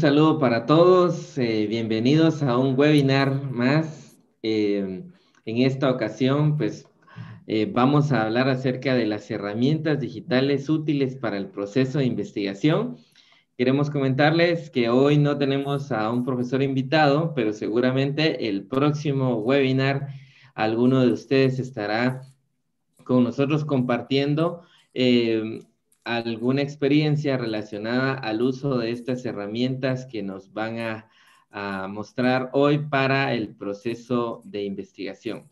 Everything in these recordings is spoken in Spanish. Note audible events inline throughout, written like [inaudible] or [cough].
saludo para todos, eh, bienvenidos a un webinar más. Eh, en esta ocasión, pues eh, vamos a hablar acerca de las herramientas digitales útiles para el proceso de investigación. Queremos comentarles que hoy no tenemos a un profesor invitado, pero seguramente el próximo webinar alguno de ustedes estará con nosotros compartiendo alguna experiencia relacionada al uso de estas herramientas que nos van a, mostrar hoy para el proceso de investigación.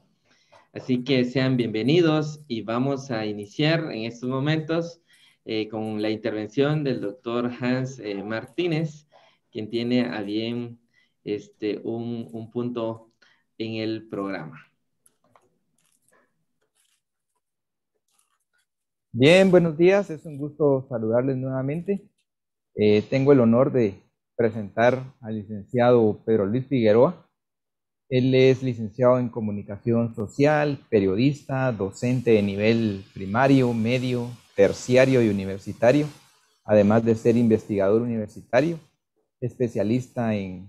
Así que sean bienvenidos y vamos a iniciar en estos momentos eh, con la intervención del doctor Hans eh, Martínez, quien tiene a bien este, un punto en el programa. Bien, buenos días. Es un gusto saludarles nuevamente. Eh, tengo el honor de presentar al licenciado Pedro Luis Figueroa. Él es licenciado en comunicación social, periodista, docente de nivel primario, medio, terciario y universitario, además de ser investigador universitario, especialista en,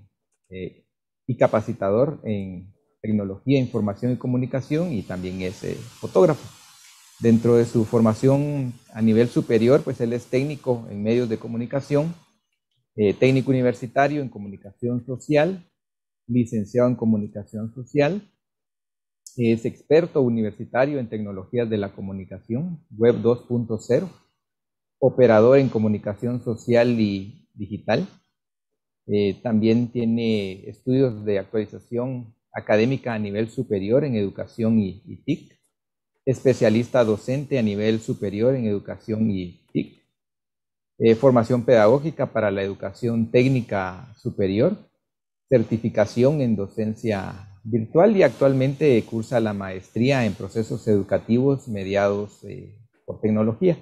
eh, y capacitador en tecnología, información y comunicación y también es eh, fotógrafo. Dentro de su formación a nivel superior, pues él es técnico en medios de comunicación, eh, técnico universitario en comunicación social, licenciado en comunicación social, es experto universitario en tecnologías de la comunicación, Web 2.0, operador en comunicación social y digital. Eh, también tiene estudios de actualización académica a nivel superior en educación y, y TIC especialista docente a nivel superior en educación y TIC, eh, formación pedagógica para la educación técnica superior, certificación en docencia virtual y actualmente cursa la maestría en procesos educativos mediados eh, por tecnología.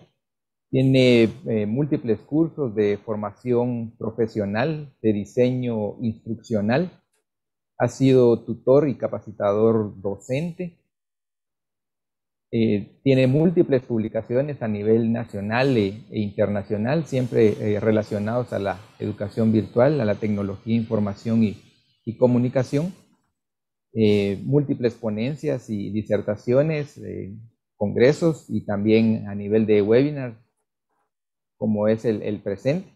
Tiene eh, múltiples cursos de formación profesional, de diseño instruccional. Ha sido tutor y capacitador docente, eh, tiene múltiples publicaciones a nivel nacional e, e internacional, siempre eh, relacionados a la educación virtual, a la tecnología, información y, comunicación. Eh, múltiples ponencias y disertaciones, congresos y también a nivel de webinar, como es el, presente.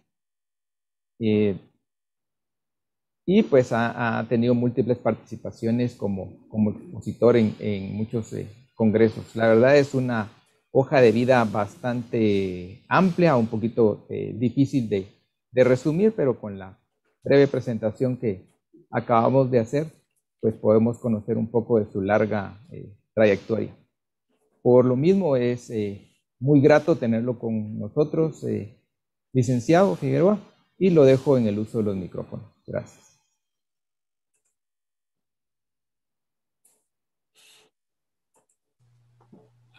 y pues ha, tenido múltiples participaciones como, expositor en muchos congresos. La verdad es una hoja de vida bastante amplia, un poquito eh, difícil de, resumir, pero con la breve presentación que acabamos de hacer, pues podemos conocer un poco de su larga eh, trayectoria. Por lo mismo es eh, muy grato tenerlo con nosotros, licenciado Figueroa, y lo dejo en el uso de los micrófonos. Gracias.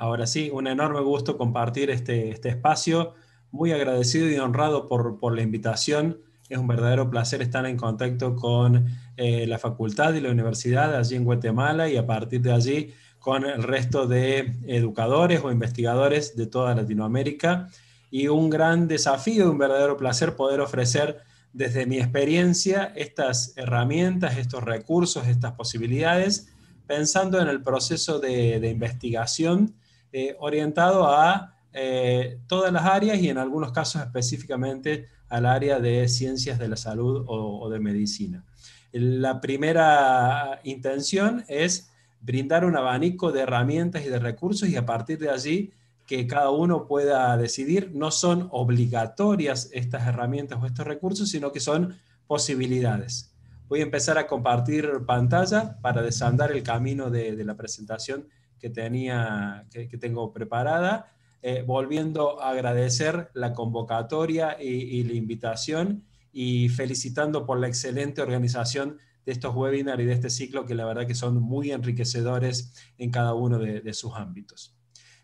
Ahora sí, un enorme gusto compartir este, este espacio. Muy agradecido y honrado por, la invitación. Es un verdadero placer estar en contacto con eh, la facultad y la universidad allí en Guatemala y a partir de allí con el resto de educadores o investigadores de toda Latinoamérica. Y un gran desafío, un verdadero placer poder ofrecer desde mi experiencia estas herramientas, estos recursos, estas posibilidades, pensando en el proceso de investigación este, orientado a eh, todas las áreas y en algunos casos específicamente al área de ciencias de la salud o, de medicina. La primera intención es brindar un abanico de herramientas y de recursos y a partir de allí que cada uno pueda decidir. No son obligatorias estas herramientas o estos recursos, sino que son posibilidades. Voy a empezar a compartir pantalla para desandar el camino de, de la presentación que, tenía, que, tengo preparada. Eh, volviendo a agradecer la convocatoria y, la invitación y felicitando por la excelente organización de estos webinars y de este ciclo que la verdad que son muy enriquecedores en cada uno de, sus ámbitos.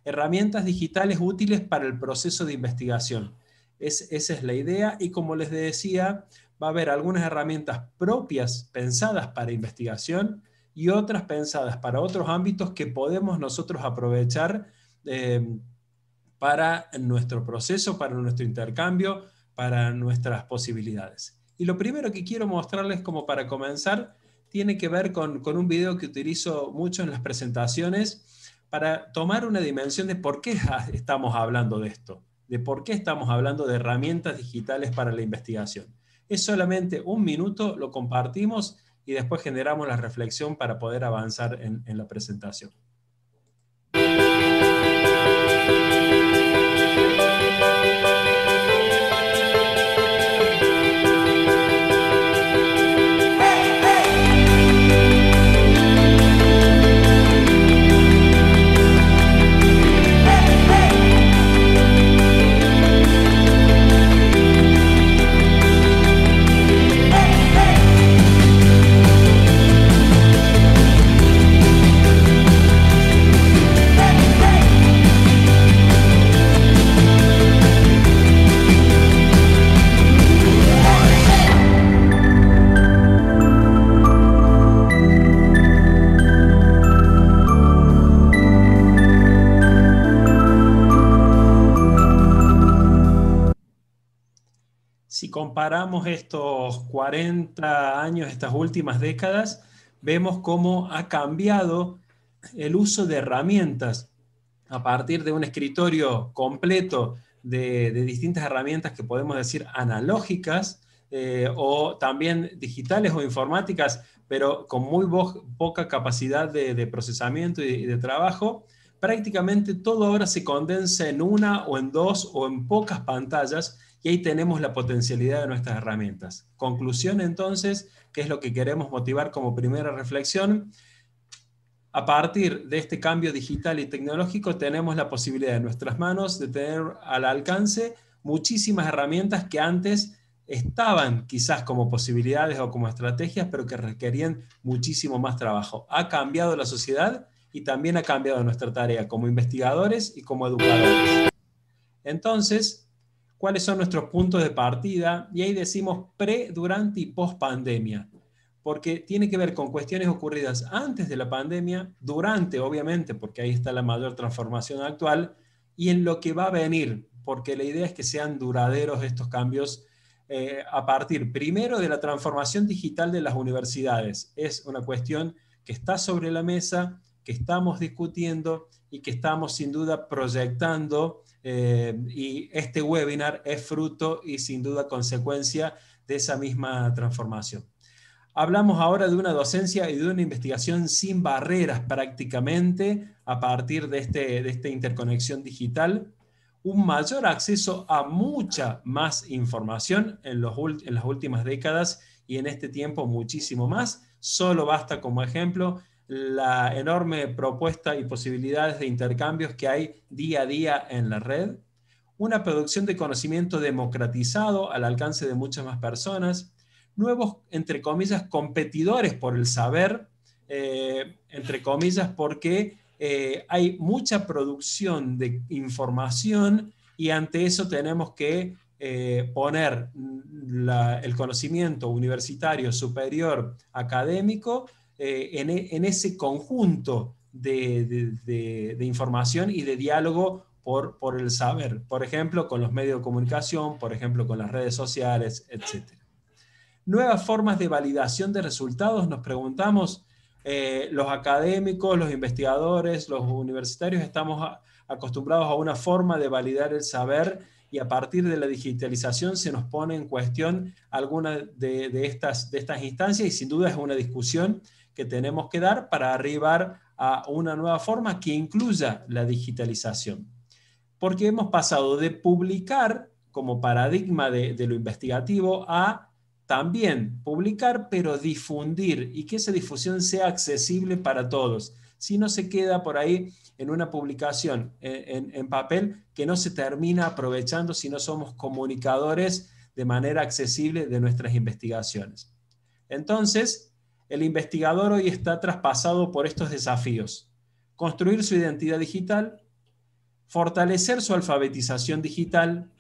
Herramientas digitales útiles para el proceso de investigación. esa es la idea y como les decía, va a haber algunas herramientas propias pensadas para investigación, y otras pensadas para otros ámbitos que podemos nosotros aprovechar em, para nuestro proceso, para nuestro intercambio, para nuestras posibilidades. Y lo primero que quiero mostrarles como para comenzar tiene que ver con, con un video que utilizo mucho en las presentaciones para tomar una dimensión de por qué estamos hablando de esto, de por qué estamos hablando de herramientas digitales para la investigación. Es solamente un minuto, lo compartimos y después generamos la reflexión para poder avanzar en, la presentación. comparamos estos 40 años, estas últimas décadas, vemos cómo ha cambiado el uso de herramientas a partir de un escritorio completo de, distintas herramientas que podemos decir analógicas eh, o también digitales o informáticas, pero con muy poca capacidad de, procesamiento y de trabajo, prácticamente todo ahora se condensa en una o en dos o en pocas pantallas y ahí tenemos la potencialidad de nuestras herramientas. Conclusión entonces, qué es lo que queremos motivar como primera reflexión? A partir de este cambio digital y tecnológico tenemos la posibilidad en nuestras manos de tener al alcance muchísimas herramientas que antes estaban quizás como posibilidades o como estrategias, pero que requerían muchísimo más trabajo. Ha cambiado la sociedad y también ha cambiado nuestra tarea como investigadores y como educadores. Entonces, cuáles son nuestros puntos de partida y ahí decimos pre, durante y post pandemia, porque tiene que ver con cuestiones ocurridas antes de la pandemia, durante, obviamente, porque ahí está la mayor transformación actual, y en lo que va a venir, porque la idea es que sean duraderos estos cambios eh, a partir primero de la transformación digital de las universidades. Es una cuestión que está sobre la mesa, que estamos discutiendo y que estamos sin duda proyectando eh, y este webinar es fruto y sin duda consecuencia de esa misma transformación. Hablamos ahora de una docencia y de una investigación sin barreras prácticamente a partir de, este, esta interconexión digital, un mayor acceso a mucha más información en, los, en las últimas décadas y en este tiempo muchísimo más. Solo basta como ejemplo la enorme propuesta y posibilidades de intercambios que hay día a día en la red, una producción de conocimiento democratizado al alcance de muchas más personas, nuevos, entre comillas, competidores por el saber, eh, entre comillas, porque eh, hay mucha producción de información y ante eso tenemos que eh, poner el conocimiento universitario superior académico eh, e, en, ese conjunto de, información y de diálogo por, el saber, por ejemplo, con los medios de comunicación, por ejemplo, con las redes sociales, etc. Nuevas formas de validación de resultados, nos preguntamos, eh, los académicos, los investigadores, los universitarios estamos acostumbrados a una forma de validar el saber y a partir de la digitalización se nos pone en cuestión alguna de estas instancias y sin duda es una discusión que tenemos que dar para arribar a una nueva forma que incluya la digitalización. Porque hemos pasado de publicar como paradigma de, lo investigativo a también publicar, pero difundir y que esa difusión sea accesible para todos. Si no se queda por ahí en una publicación eh, en papel que no se termina aprovechando si no somos comunicadores de manera accesible de nuestras investigaciones. Entonces, el investigador hoy está traspasado por estos desafíos. Construir su identidad digital, fortalecer su alfabetización digital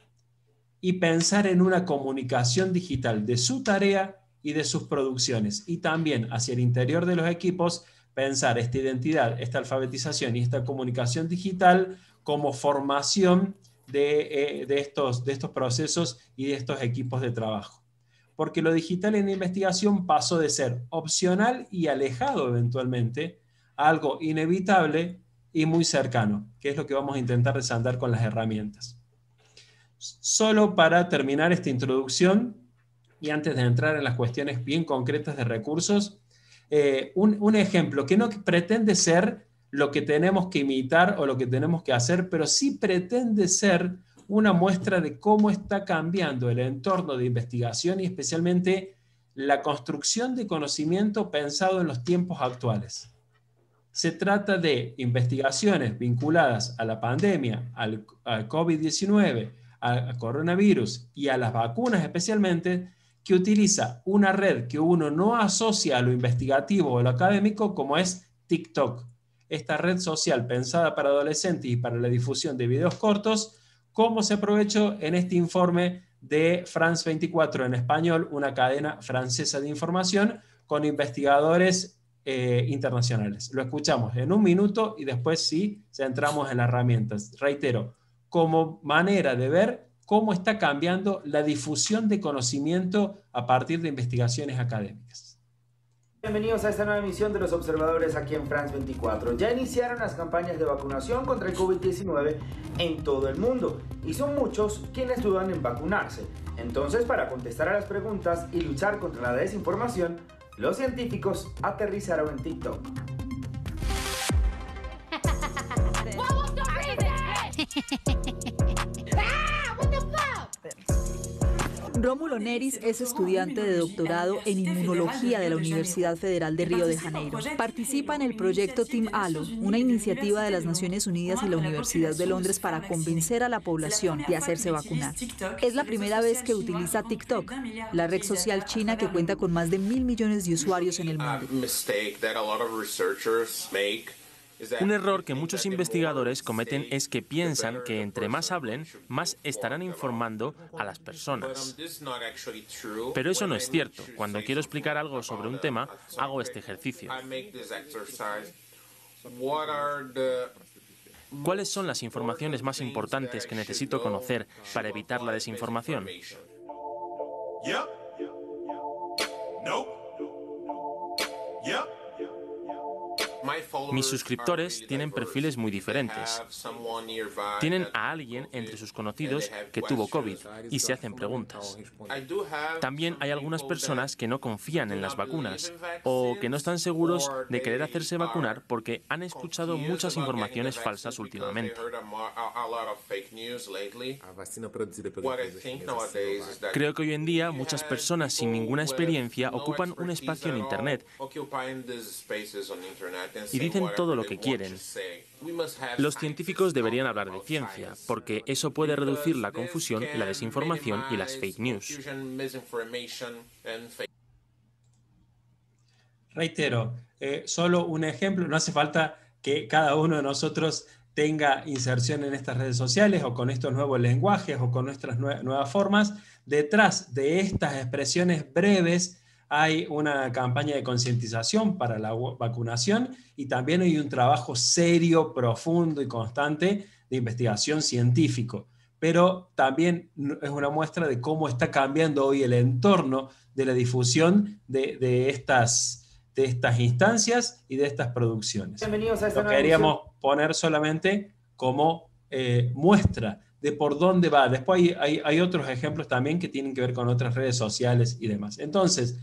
y pensar en una comunicación digital de su tarea y de sus producciones. Y también hacia el interior de los equipos, pensar esta identidad, esta alfabetización y esta comunicación digital como formación de, eh, de estos procesos y de estos equipos de trabajo porque lo digital en investigación pasó de ser opcional y alejado eventualmente a algo inevitable y muy cercano, que es lo que vamos a intentar resaltar con las herramientas. Solo para terminar esta introducción y antes de entrar en las cuestiones bien concretas de recursos, eh, un ejemplo que no pretende ser lo que tenemos que imitar o lo que tenemos que hacer, pero sí pretende ser una muestra de cómo está cambiando el entorno de investigación y especialmente la construcción de conocimiento pensado en los tiempos actuales. Se trata de investigaciones vinculadas a la pandemia, al, COVID-19, al coronavirus y a las vacunas especialmente, que utiliza una red que uno no asocia a lo investigativo o lo académico como es TikTok. Esta red social pensada para adolescentes y para la difusión de videos cortos cómo se aprovechó en este informe de France 24 en español, una cadena francesa de información con investigadores eh, internacionales. Lo escuchamos en un minuto y después sí centramos en las herramientas. Reitero, como manera de ver cómo está cambiando la difusión de conocimiento a partir de investigaciones académicas. Bienvenidos a esta nueva emisión de los observadores aquí en France 24. Ya iniciaron las campañas de vacunación contra el COVID-19 en todo el mundo y son muchos quienes dudan en vacunarse. Entonces, para contestar a las preguntas y luchar contra la desinformación, los científicos aterrizaron en TikTok. [laughs] Rómulo Neris es estudiante de doctorado en inmunología de la Universidad Federal de Río de Janeiro. Participa en el proyecto Team ALO, una iniciativa de las Naciones Unidas y la Universidad de Londres para convencer a la población de hacerse vacunar. Es la primera vez que utiliza TikTok, la red social china que cuenta con más de mil millones de usuarios en el mundo. Un error que muchos investigadores cometen es que piensan que entre más hablen, más estarán informando a las personas. Pero eso no es cierto. Cuando quiero explicar algo sobre un tema, hago este ejercicio. ¿Cuáles son las informaciones más importantes que necesito conocer para evitar la desinformación? Mis suscriptores tienen perfiles muy diferentes. Tienen a alguien entre sus conocidos que tuvo COVID y se hacen preguntas. También hay algunas personas que no confían en las vacunas o que no están seguros de querer hacerse vacunar porque han escuchado muchas informaciones falsas últimamente. Creo que hoy en día muchas personas sin ninguna experiencia ocupan un espacio en Internet y dicen todo lo que quieren. Los científicos deberían hablar de ciencia, porque eso puede reducir la confusión, la desinformación y las fake news. Reitero, eh, solo un ejemplo, no hace falta que cada uno de nosotros tenga inserción en estas redes sociales o con estos nuevos lenguajes o con nuestras nuevas formas. Detrás de estas expresiones breves hay una campaña de concientización para la vacunación y también hay un trabajo serio, profundo y constante de investigación científico. Pero también es una muestra de cómo está cambiando hoy el entorno de la difusión de, estas, de estas instancias y de estas producciones. Bienvenidos Lo queríamos poner solamente como eh, muestra de por dónde va. Después hay, hay, otros ejemplos también que tienen que ver con otras redes sociales y demás. Entonces,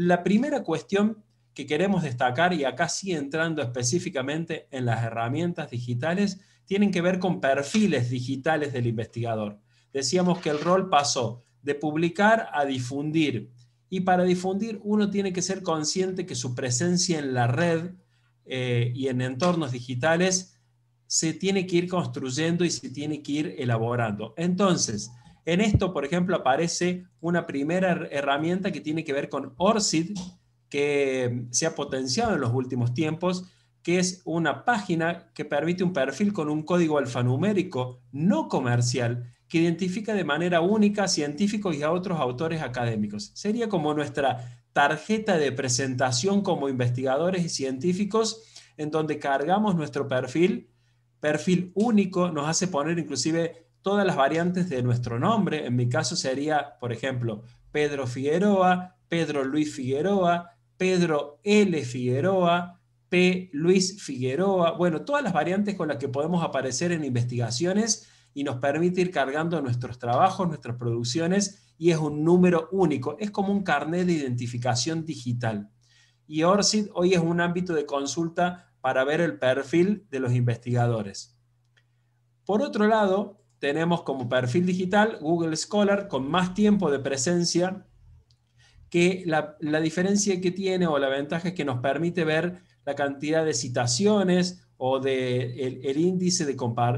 la primera cuestión que queremos destacar, y acá sí entrando específicamente en las herramientas digitales, tienen que ver con perfiles digitales del investigador. Decíamos que el rol pasó de publicar a difundir. Y para difundir uno tiene que ser consciente que su presencia en la red eh, y en entornos digitales se tiene que ir construyendo y se tiene que ir elaborando. Entonces, en esto, por ejemplo, aparece una primera herramienta que tiene que ver con ORCID, que mm, se ha potenciado en los últimos tiempos, que es una página que permite un perfil con un código alfanumérico no comercial que identifica de manera única a científicos y a otros autores académicos. Sería como nuestra tarjeta de presentación como investigadores y científicos en donde cargamos nuestro perfil, perfil único, nos hace poner inclusive todas las variantes de nuestro nombre. En mi caso sería, por ejemplo, Pedro Figueroa, Pedro Luis Figueroa, Pedro L. Figueroa, P. Luis Figueroa. Bueno, todas las variantes con las que podemos aparecer en investigaciones y nos permite ir cargando nuestros trabajos, nuestras producciones, y es un número único. Es como un carnet de identificación digital. Y ORCID hoy es un ámbito de consulta para ver el perfil de los investigadores. Por otro lado, tenemos como perfil digital Google Scholar con más tiempo de presencia que la, diferencia que tiene o la ventaja es que nos permite ver la cantidad de citaciones o de el, índice de,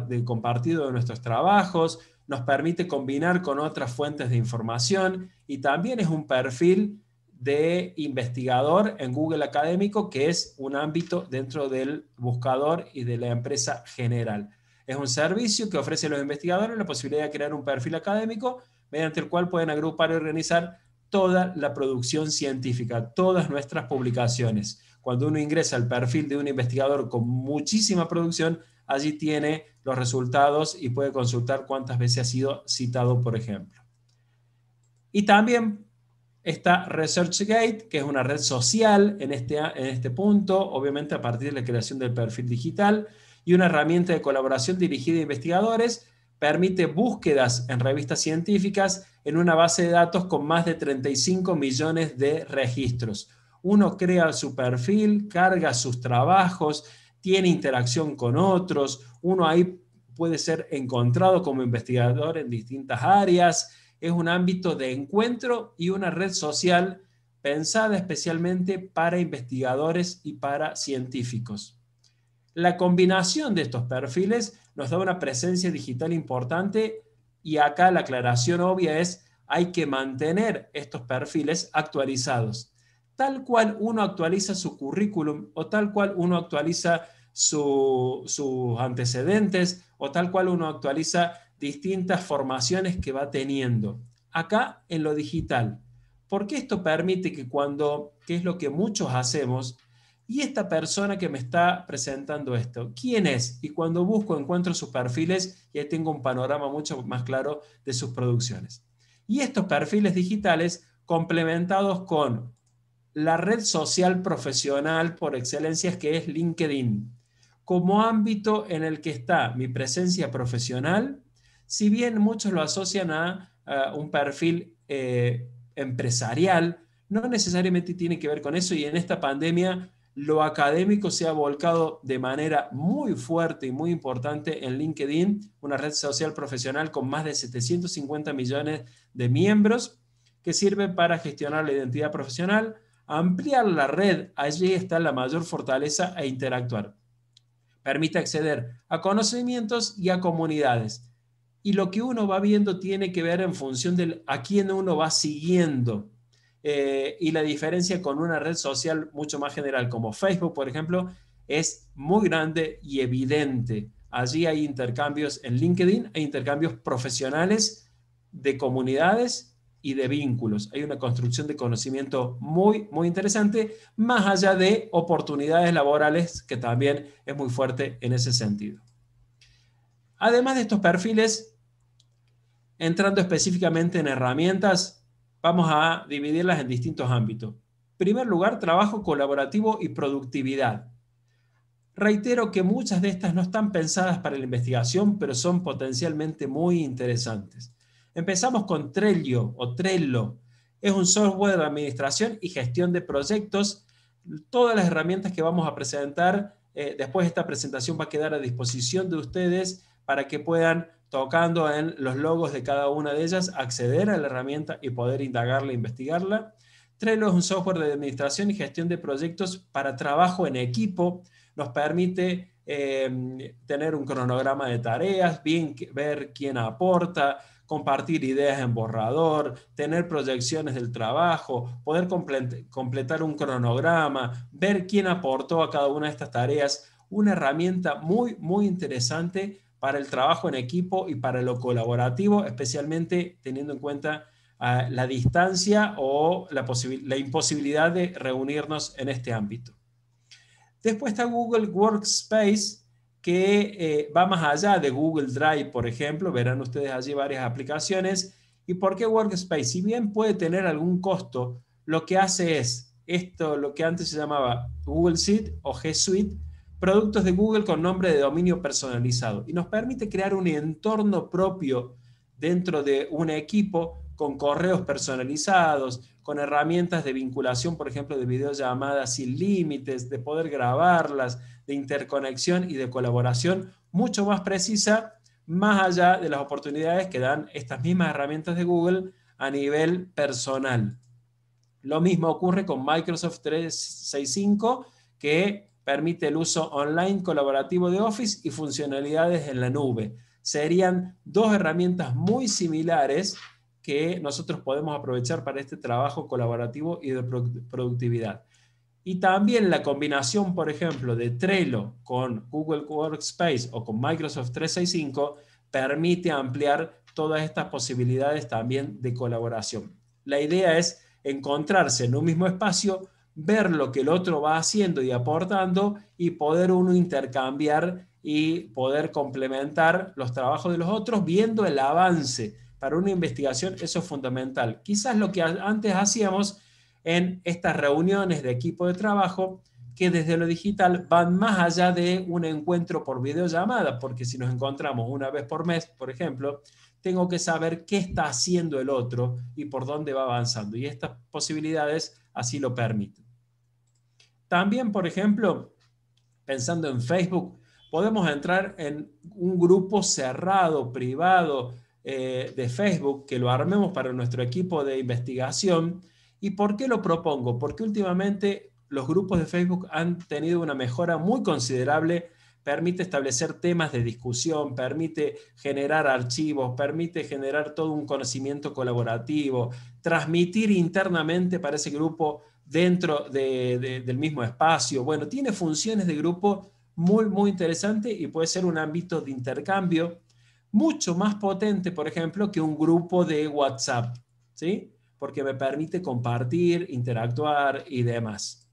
de, compartido de nuestros trabajos, nos permite combinar con otras fuentes de información y también es un perfil de investigador en Google Académico, que es un ámbito dentro del buscador y de la empresa general. Es un servicio que ofrece a los investigadores la posibilidad de crear un perfil académico mediante el cual pueden agrupar y organizar toda la producción científica, todas nuestras publicaciones. Cuando uno ingresa al perfil de un investigador con muchísima producción, allí tiene los resultados y puede consultar cuántas veces ha sido citado, por ejemplo. Y también está ResearchGate, que es una red social en este, en este punto, obviamente a partir de la creación del perfil digital, y una herramienta de colaboración dirigida a investigadores, permite búsquedas en revistas científicas en una base de datos con más de 35 millones de registros. Uno crea su perfil, carga sus trabajos, tiene interacción con otros, uno ahí puede ser encontrado como investigador en distintas áreas, es un ámbito de encuentro y una red social pensada especialmente para investigadores y para científicos. La combinación de estos perfiles nos da una presencia digital importante y acá la aclaración obvia es hay que mantener estos perfiles actualizados. Tal cual uno actualiza su currículum o tal cual uno actualiza sus antecedentes o tal cual uno actualiza distintas formaciones que va teniendo. Acá en lo digital, porque esto permite que cuando, que es lo que muchos hacemos, ¿Y esta persona que me está presentando esto? ¿Quién es? Y cuando busco encuentro sus perfiles y ahí tengo un panorama mucho más claro de sus producciones. Y estos perfiles digitales complementados con la red social profesional por excelencia que es LinkedIn, como ámbito en el que está mi presencia profesional, si bien muchos lo asocian a, un perfil eh, empresarial, no necesariamente tiene que ver con eso y en esta pandemia lo académico se ha volcado de manera muy fuerte y muy importante en LinkedIn, una red social profesional con más de 750 millones de miembros que sirve para gestionar la identidad profesional, ampliar la red, allí está la mayor fortaleza e interactuar. Permite acceder a conocimientos y a comunidades. Y lo que uno va viendo tiene que ver en función de a quién uno va siguiendo eh, y la diferencia con una red social mucho más general como Facebook, por ejemplo, es muy grande y evidente. Allí hay intercambios en LinkedIn, hay intercambios profesionales de comunidades y de vínculos. Hay una construcción de conocimiento muy, muy interesante, más allá de oportunidades laborales, que también es muy fuerte en ese sentido. Además de estos perfiles, entrando específicamente en herramientas, vamos a dividirlas en distintos ámbitos. En primer lugar, trabajo colaborativo y productividad. Reitero que muchas de estas no están pensadas para la investigación, pero son potencialmente muy interesantes. Empezamos con Trello o Trello. Es un software de administración y gestión de proyectos. Todas las herramientas que vamos a presentar eh, después de esta presentación va a quedar a disposición de ustedes para que puedan tocando en los logos de cada una de ellas, acceder a la herramienta y poder indagarla e investigarla. Trello es un software de administración y gestión de proyectos para trabajo en equipo. Nos permite em, tener un cronograma de tareas, bien, ver quién aporta, compartir ideas en borrador, tener proyecciones del trabajo, poder completar un cronograma, ver quién aportó a cada una de estas tareas. Una herramienta muy, muy interesante para el trabajo en equipo y para lo colaborativo, especialmente teniendo en cuenta ah, la distancia o la, imposibilidad de reunirnos en este ámbito. Después está Google Workspace, que eh, va más allá de Google Drive, por ejemplo. Verán ustedes allí varias aplicaciones. ¿Y por qué Workspace? Si bien puede tener algún costo, lo que hace es esto, lo que antes se llamaba Google Sheet o G Suite, productos de Google con nombre de dominio personalizado y nos permite crear un entorno propio dentro de un equipo con correos personalizados, con herramientas de vinculación, por ejemplo, de videollamadas sin límites, de poder grabarlas, de interconexión y de colaboración mucho más precisa, más allá de las oportunidades que dan estas mismas herramientas de Google a nivel personal. Lo mismo ocurre con Microsoft 365, que permite el uso online colaborativo de Office y funcionalidades en la nube. Serían dos herramientas muy similares que nosotros podemos aprovechar para este trabajo colaborativo y de productividad. Y también la combinación, por ejemplo, de Trello con Google Workspace o con Microsoft 365 permite ampliar todas estas posibilidades también de colaboración. La idea es encontrarse en un mismo espacio ver lo que el otro va haciendo y aportando y poder uno intercambiar y poder complementar los trabajos de los otros viendo el avance. Para una investigación eso es fundamental. Quizás lo que antes hacíamos en estas reuniones de equipo de trabajo, que desde lo digital van más allá de un encuentro por videollamada, porque si nos encontramos una vez por mes, por ejemplo, tengo que saber qué está haciendo el otro y por dónde va avanzando. Y estas posibilidades así lo permiten. También, por ejemplo, pensando en Facebook, podemos entrar en un grupo cerrado, privado eh, de Facebook, que lo armemos para nuestro equipo de investigación. ¿Y por qué lo propongo? Porque últimamente los grupos de Facebook han tenido una mejora muy considerable permite establecer temas de discusión, permite generar archivos, permite generar todo un conocimiento colaborativo, transmitir internamente para ese grupo dentro del mismo espacio. Bueno, tiene funciones de grupo muy, muy interesante y puede ser un ámbito de intercambio mucho más potente, por ejemplo, que un grupo de WhatsApp, ¿sí? Porque me permite compartir, interactuar y demás.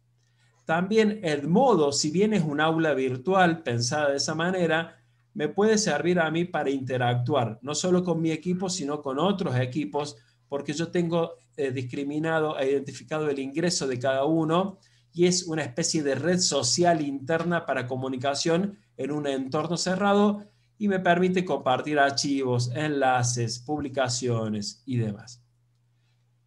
También el modo, si bien es un aula virtual pensada de esa manera, me puede servir a mí para interactuar, no solo con mi equipo, sino con otros equipos porque yo tengo eh, discriminado e identificado el ingreso de cada uno y es una especie de red social interna para comunicación en un entorno cerrado y me permite compartir archivos, enlaces, publicaciones y demás.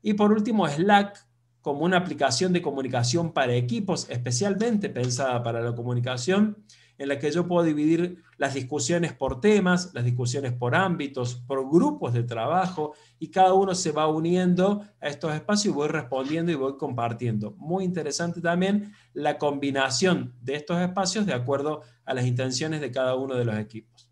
Y por último, Slack como una aplicación de comunicación para equipos especialmente pensada para la comunicación en la que yo puedo dividir las discusiones por temas, las discusiones por ámbitos, por grupos de trabajo, y cada uno se va uniendo a estos espacios y voy respondiendo y voy compartiendo. Muy interesante también la combinación de estos espacios de acuerdo a las intenciones de cada uno de los equipos.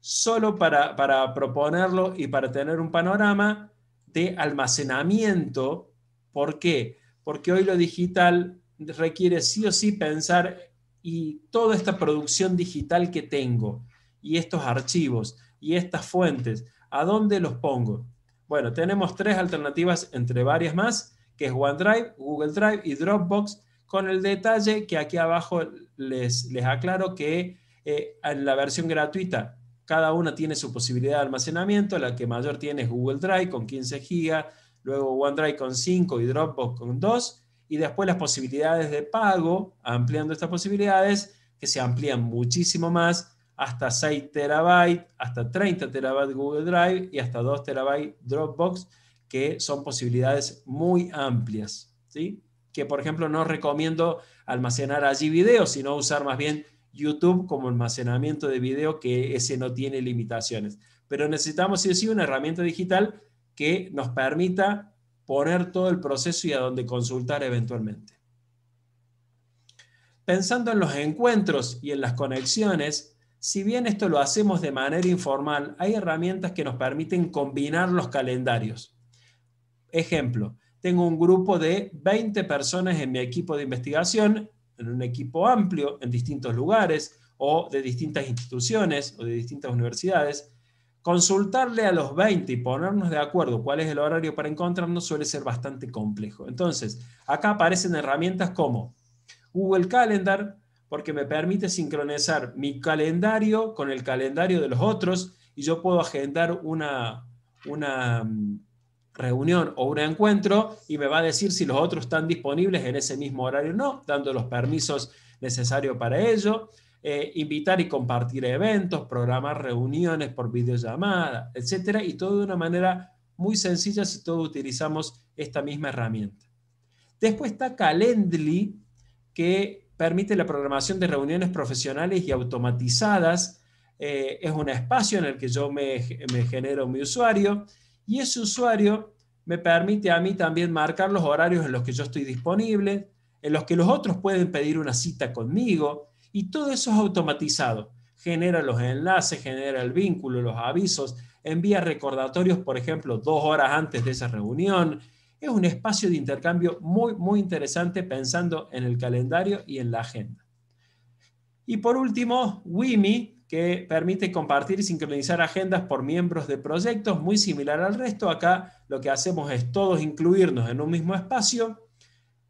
Solo para, proponerlo y para tener un panorama de almacenamiento, ¿por qué? Porque hoy lo digital requiere sí o sí pensar y toda esta producción digital que tengo y estos archivos y estas fuentes, ¿a dónde los pongo? Bueno, tenemos tres alternativas entre varias más, que es OneDrive, Google Drive y Dropbox, con el detalle que aquí abajo les, les aclaro que eh, en la versión gratuita cada una tiene su posibilidad de almacenamiento, la que mayor tiene es Google Drive con 15 GB, luego OneDrive con 5 y Dropbox con 2, y después las posibilidades de pago, ampliando estas posibilidades, que se amplían muchísimo más, hasta 6 terabytes, hasta 30 terabytes Google Drive y hasta 2 terabytes Dropbox, que son posibilidades muy amplias, ¿sí? Que, por ejemplo, no recomiendo almacenar allí videos, sino usar más bien YouTube como almacenamiento de video, que ese no tiene limitaciones. Pero necesitamos, sí o sí, una herramienta digital que nos permita poner todo el proceso y a dónde consultar eventualmente. Pensando en los encuentros y en las conexiones, si bien esto lo hacemos de manera informal, hay herramientas que nos permiten combinar los calendarios. Ejemplo, tengo un grupo de 20 personas en mi equipo de investigación, en un equipo amplio, en distintos lugares o de distintas instituciones o de distintas universidades consultarle a los 20 y ponernos de acuerdo cuál es el horario para encontrarnos suele ser bastante complejo. Entonces, acá aparecen herramientas como Google Calendar, porque me permite sincronizar mi calendario con el calendario de los otros y yo puedo agendar una, una mm, reunión o un encuentro y me va a decir si los otros están disponibles en ese mismo horario o no, dando los permisos necesarios para ello. Eh, invitar y compartir eventos, programar reuniones por videollamada, etcétera, y todo de una manera muy sencilla si todos utilizamos esta misma herramienta. Después está Calendly, que permite la programación de reuniones profesionales y automatizadas. Eh, es un espacio en el que yo me, me genero mi usuario y ese usuario me permite a mí también marcar los horarios en los que yo estoy disponible, en los que los otros pueden pedir una cita conmigo, y todo eso es automatizado. Genera los enlaces, genera el vínculo, los avisos, envía recordatorios, por ejemplo, dos horas antes de esa reunión. Es un espacio de intercambio muy, muy interesante pensando en el calendario y en la agenda. Y por último, WIMI, que permite compartir y sincronizar agendas por miembros de proyectos, muy similar al resto. Acá lo que hacemos es todos incluirnos en un mismo espacio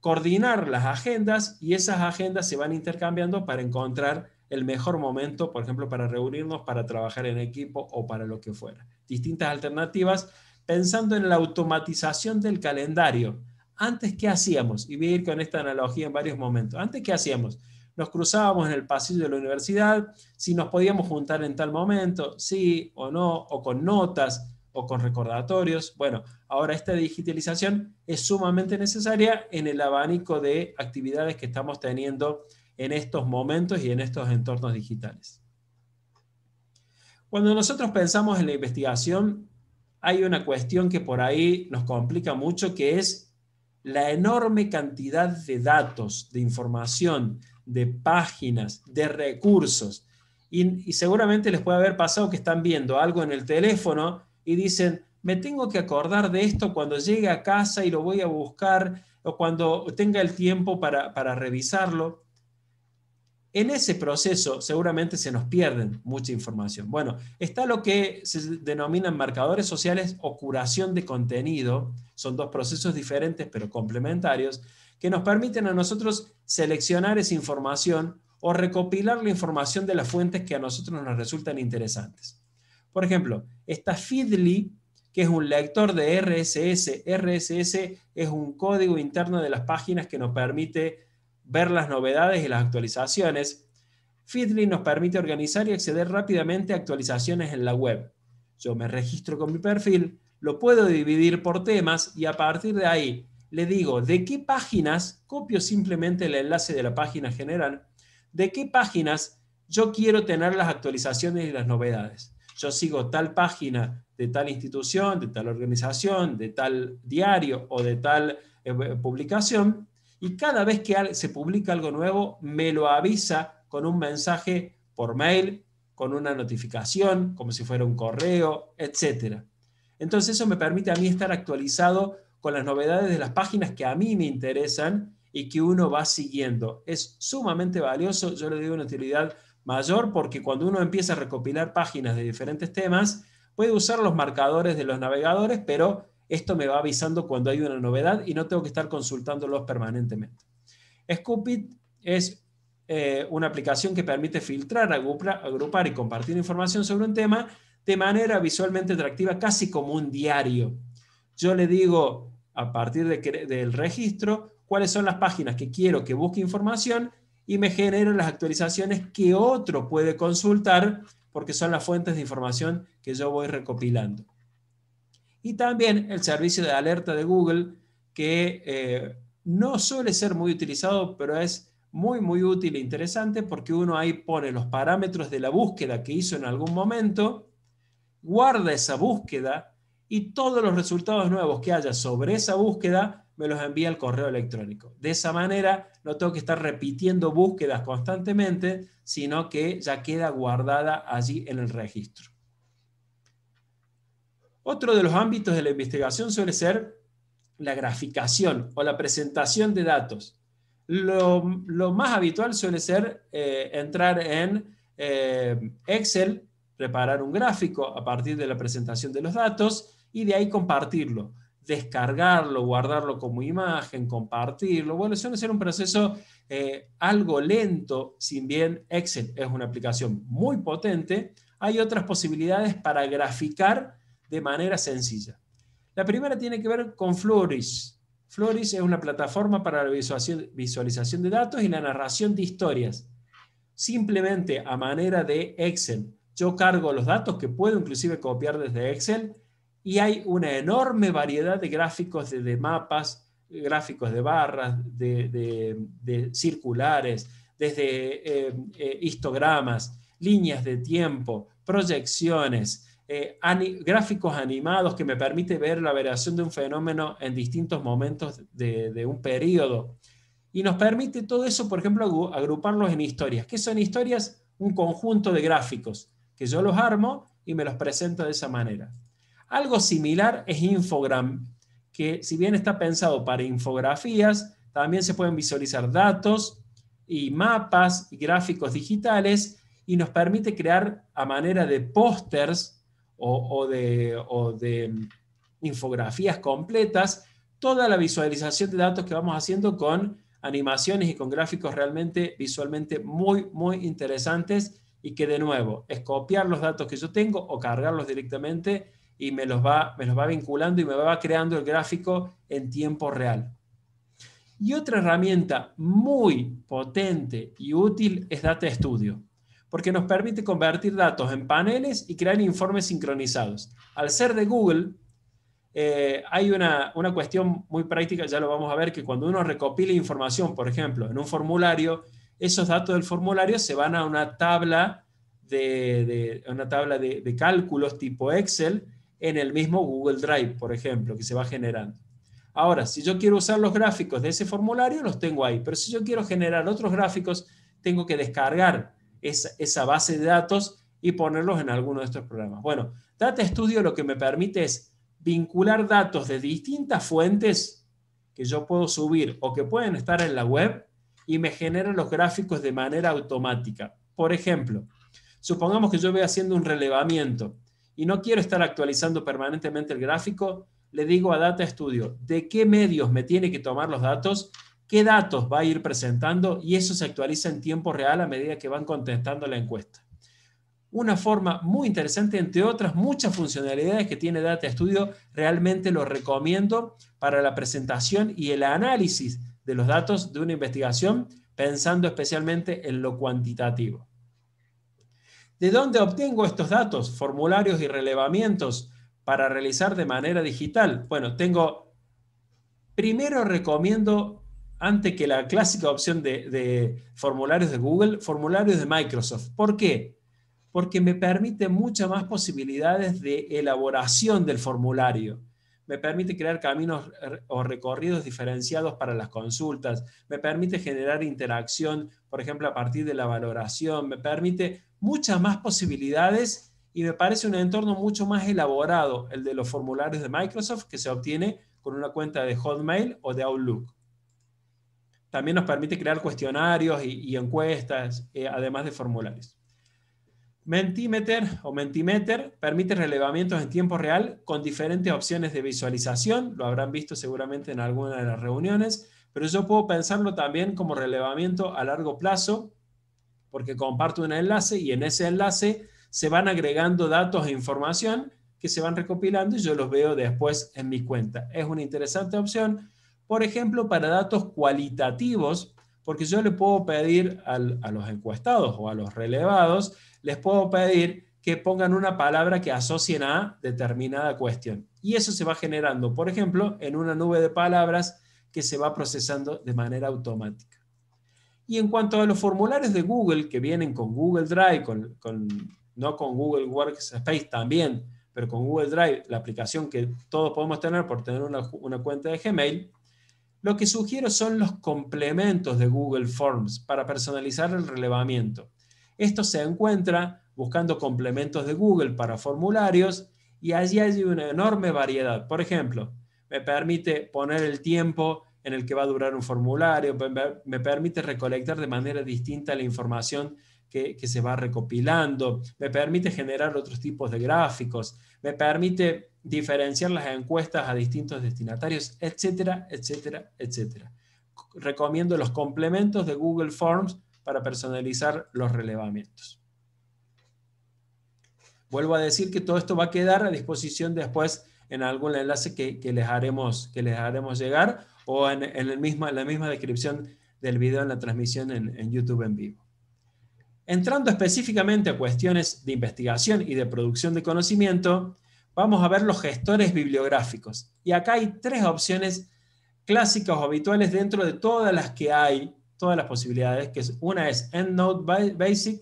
coordinar las agendas y esas agendas se van intercambiando para encontrar el mejor momento, por ejemplo, para reunirnos, para trabajar en equipo o para lo que fuera. Distintas alternativas, pensando en la automatización del calendario. Antes, ¿qué hacíamos? Y voy a ir con esta analogía en varios momentos. Antes, ¿qué hacíamos? Nos cruzábamos en el pasillo de la universidad, si nos podíamos juntar en tal momento, sí o no, o con notas, o con recordatorios. Bueno, ahora esta digitalización es sumamente necesaria en el abanico de actividades que estamos teniendo en estos momentos y en estos entornos digitales. Cuando nosotros pensamos en la investigación, hay una cuestión que por ahí nos complica mucho, que es la enorme cantidad de datos, de información, de páginas, de recursos. Y, seguramente les puede haber pasado que están viendo algo en el teléfono y dicen, me tengo que acordar de esto cuando llegue a casa y lo voy a buscar o cuando tenga el tiempo para, revisarlo. En ese proceso seguramente se nos pierden mucha información. Bueno, está lo que se denominan marcadores sociales o curación de contenido. Son dos procesos diferentes pero complementarios que nos permiten a nosotros seleccionar esa información o recopilar la información de las fuentes que a nosotros nos resultan interesantes. Por ejemplo, esta Feedly, que es un lector de RSS. RSS es un código interno de las páginas que nos permite ver las novedades y las actualizaciones. Feedly nos permite organizar y acceder rápidamente a actualizaciones en la web. Yo me registro con mi perfil, lo puedo dividir por temas y a partir de ahí le digo de qué páginas, copio simplemente el enlace de la página general, de qué páginas yo quiero tener las actualizaciones y las novedades yo sigo tal página de tal institución, de tal organización, de tal diario o de tal eh, publicación, y cada vez que se publica algo nuevo, me lo avisa con un mensaje por mail, con una notificación, como si fuera un correo, etc. Entonces eso me permite a mí estar actualizado con las novedades de las páginas que a mí me interesan y que uno va siguiendo. Es sumamente valioso, yo le digo una utilidad mayor porque cuando uno empieza a recopilar páginas de diferentes temas, puede usar los marcadores de los navegadores, pero esto me va avisando cuando hay una novedad y no tengo que estar consultándolos permanentemente. Scoopit es eh, una aplicación que permite filtrar, agrupar y compartir información sobre un tema de manera visualmente atractiva, casi como un diario. Yo le digo, a partir del registro, cuáles son las páginas que quiero que busque información y me generan las actualizaciones que otro puede consultar porque son las fuentes de información que yo voy recopilando. Y también el servicio de alerta de Google que eh, no suele ser muy utilizado, pero es muy, muy útil e interesante porque uno ahí pone los parámetros de la búsqueda que hizo en algún momento, guarda esa búsqueda y todos los resultados nuevos que haya sobre esa búsqueda me los envía el correo electrónico. De esa manera no tengo que estar repitiendo búsquedas constantemente, sino que ya queda guardada allí en el registro. Otro de los ámbitos de la investigación suele ser la graficación o la presentación de datos. Lo, más habitual suele ser eh, entrar en eh, Excel, preparar un gráfico a partir de la presentación de los datos y de ahí compartirlo descargarlo, guardarlo como imagen, compartirlo. Bueno, suele ser un proceso eh, algo lento, sin bien Excel es una aplicación muy potente, hay otras posibilidades para graficar de manera sencilla. La primera tiene que ver con Flourish. Flourish es una plataforma para la visualización de datos y la narración de historias. Simplemente a manera de Excel. Yo cargo los datos que puedo inclusive copiar desde Excel y hay una enorme variedad de gráficos, de, mapas, gráficos de barras, de, circulares, desde eh, eh, histogramas, líneas de tiempo, proyecciones, eh, gráficos animados que me permite ver la variación de un fenómeno en distintos momentos de un periodo. Y nos permite todo eso, por ejemplo, agruparlos en historias. ¿Qué son historias? Un conjunto de gráficos que yo los armo y me los presento de esa manera. Algo similar es Infogram, que si bien está pensado para infografías, también se pueden visualizar datos y mapas y gráficos digitales y nos permite crear a manera de pósters o, de, mm, infografías completas toda la visualización de datos que vamos haciendo con animaciones y con gráficos realmente visualmente muy, muy interesantes y que de nuevo es copiar los datos que yo tengo o cargarlos directamente y me los, va, vinculando y me va creando el gráfico en tiempo real. Y otra herramienta muy potente y útil es Data Studio, porque nos permite convertir datos en paneles y crear informes sincronizados. Al ser de Google, eh, hay una, cuestión muy práctica, ya lo vamos a ver, que cuando uno recopila información, por ejemplo, en un formulario, esos datos del formulario se van a una tabla de, una tabla de cálculos tipo Excel, en el mismo Google Drive, por ejemplo, que se va generando. Ahora, si yo quiero usar los gráficos de ese formulario, los tengo ahí, pero si yo quiero generar otros gráficos, tengo que descargar esa, base de datos y ponerlos en alguno de estos programas. Bueno, Data Studio lo que me permite es vincular datos de distintas fuentes que yo puedo subir o que pueden estar en la web y me generan los gráficos de manera automática. Por ejemplo, supongamos que yo voy haciendo un relevamiento y no quiero estar actualizando permanentemente el gráfico, le digo a Data Studio de qué medios me tiene que tomar los datos, qué datos va a ir presentando y eso se actualiza en tiempo real a medida que van contestando la encuesta. Una forma muy interesante, entre otras muchas funcionalidades que tiene Data Studio, realmente lo recomiendo para la presentación y el análisis de los datos de una investigación, pensando especialmente en lo cuantitativo. ¿De dónde obtengo estos datos, formularios y relevamientos para realizar de manera digital? Bueno, tengo, primero recomiendo, antes que la clásica opción de, formularios de Google, formularios de Microsoft. ¿Por qué? Porque me permite muchas más posibilidades de elaboración del formulario me permite crear caminos o recorridos diferenciados para las consultas, me permite generar interacción, por ejemplo, a partir de la valoración, me permite muchas más posibilidades y me parece un entorno mucho más elaborado el de los formularios de Microsoft que se obtiene con una cuenta de Hotmail o de Outlook. También nos permite crear cuestionarios y, encuestas, eh, además de formularios. Mentimeter o Mentimeter permite relevamientos en tiempo real con diferentes opciones de visualización, lo habrán visto seguramente en alguna de las reuniones, pero yo puedo pensarlo también como relevamiento a largo plazo, porque comparto un enlace y en ese enlace se van agregando datos e información que se van recopilando y yo los veo después en mi cuenta. Es una interesante opción, por ejemplo, para datos cualitativos, porque yo le puedo pedir a los encuestados o a los relevados les puedo pedir que pongan una palabra que asocien a determinada cuestión. Y eso se va generando, por ejemplo, en una nube de palabras que se va procesando de manera automática. Y en cuanto a los formularios de Google, que vienen con Google Drive, con, no con Google Workspace también, pero con Google Drive, la aplicación que todos podemos tener por tener una cuenta de Gmail, lo que sugiero son los complementos de Google Forms para personalizar el relevamiento. Esto se encuentra buscando complementos de Google para formularios y allí hay una enorme variedad. Por ejemplo, me permite poner el tiempo en el que va a durar un formulario, me permite recolectar de manera distinta la información que, se va recopilando, me permite generar otros tipos de gráficos, me permite diferenciar las encuestas a distintos destinatarios, etcétera, etcétera, etcétera. Recomiendo los complementos de Google Forms para personalizar los relevamientos. Vuelvo a decir que todo esto va a quedar a disposición después en algún enlace que, les, haremos, que les haremos llegar o en, el la misma descripción del video en la transmisión en, en YouTube en vivo. Entrando específicamente a cuestiones de investigación y de producción de conocimiento, vamos a ver los gestores bibliográficos. Y acá hay tres opciones clásicas o habituales dentro de todas las que hay todas las posibilidades, que una es EndNote Basic,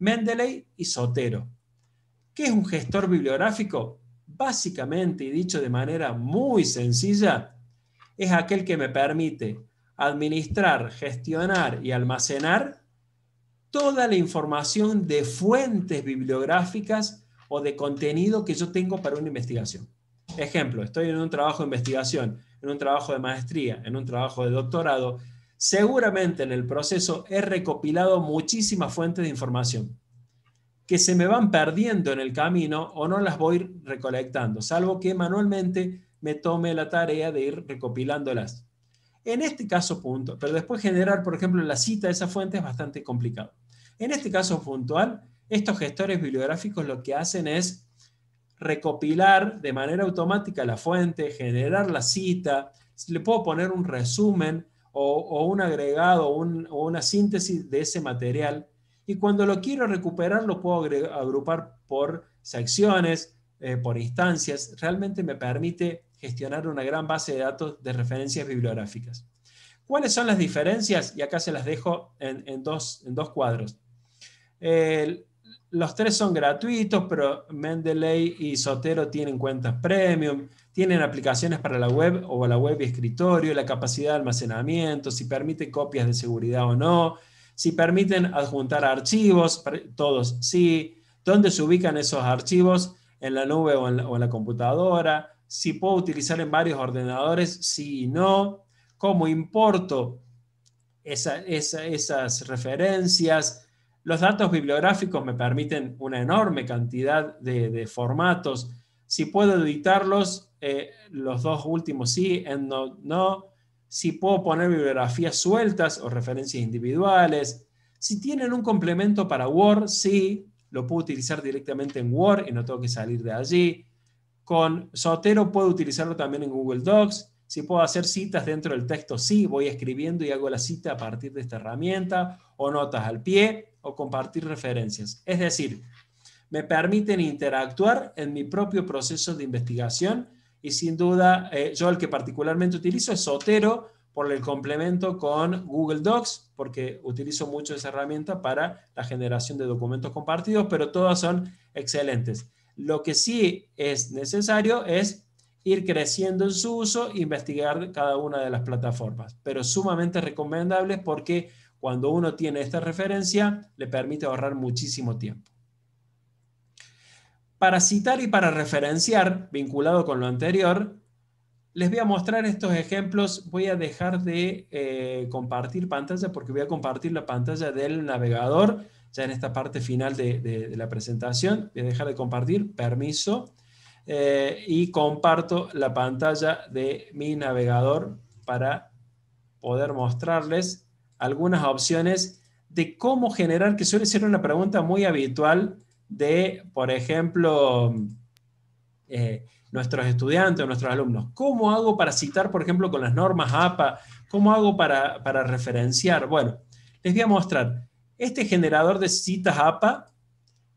Mendeley y Sotero. ¿Qué es un gestor bibliográfico? Básicamente, y dicho de manera muy sencilla, es aquel que me permite administrar, gestionar y almacenar toda la información de fuentes bibliográficas o de contenido que yo tengo para una investigación. Ejemplo, estoy en un trabajo de investigación, en un trabajo de maestría, en un trabajo de doctorado, seguramente en el proceso he recopilado muchísimas fuentes de información que se me van perdiendo en el camino o no las voy recolectando, salvo que manualmente me tome la tarea de ir recopilándolas. En este caso, punto. Pero después generar, por ejemplo, la cita de esa fuente es bastante complicado. En este caso puntual, estos gestores bibliográficos lo que hacen es recopilar de manera automática la fuente, generar la cita, le puedo poner un resumen, o, un agregado o una síntesis de ese material. Y cuando lo quiero recuperar, lo puedo agrupar por secciones, eh, por instancias. Realmente me permite gestionar una gran base de datos de referencias bibliográficas. ¿Cuáles son las diferencias? Y acá se las dejo en, dos, cuadros. los tres son gratuitos, pero Mendeley y Sotero tienen cuentas premium. Tienen aplicaciones para la web o la web y escritorio, la capacidad de almacenamiento, si permite copias de seguridad o no, si permiten adjuntar archivos, todos sí, dónde se ubican esos archivos, en la nube o en la, computadora, si puedo utilizar en varios ordenadores, sí y no, cómo importo esas referencias. Los datos bibliográficos me permiten una enorme cantidad de formatos. Si puedo editarlos, eh, los dos últimos sí, EndNote no. Si puedo poner bibliografías sueltas o referencias individuales. Si tienen un complemento para Word, sí, lo puedo utilizar directamente en Word y no tengo que salir de allí. Con Sotero puedo utilizarlo también en Google Docs. Si puedo hacer citas dentro del texto, sí, voy escribiendo y hago la cita a partir de esta herramienta, o notas al pie, o compartir referencias. Es decir, me permiten interactuar en mi propio proceso de investigación y sin duda eh, yo el que particularmente utilizo es Sotero por el complemento con Google Docs, porque utilizo mucho esa herramienta para la generación de documentos compartidos, pero todas son excelentes. Lo que sí es necesario es ir creciendo en su uso, e investigar cada una de las plataformas, pero sumamente recomendables porque cuando uno tiene esta referencia le permite ahorrar muchísimo tiempo. Para citar y para referenciar, vinculado con lo anterior, les voy a mostrar estos ejemplos. Voy a dejar de eh, compartir pantalla porque voy a compartir la pantalla del navegador ya en esta parte final de, la presentación. Voy a dejar de compartir, permiso, eh, y comparto la pantalla de mi navegador para poder mostrarles algunas opciones de cómo generar, que suele ser una pregunta muy habitual de, por ejemplo, eh, nuestros estudiantes o nuestros alumnos. ¿Cómo hago para citar, por ejemplo, con las normas APA? ¿Cómo hago para, para referenciar? Bueno, les voy a mostrar este generador de citas APA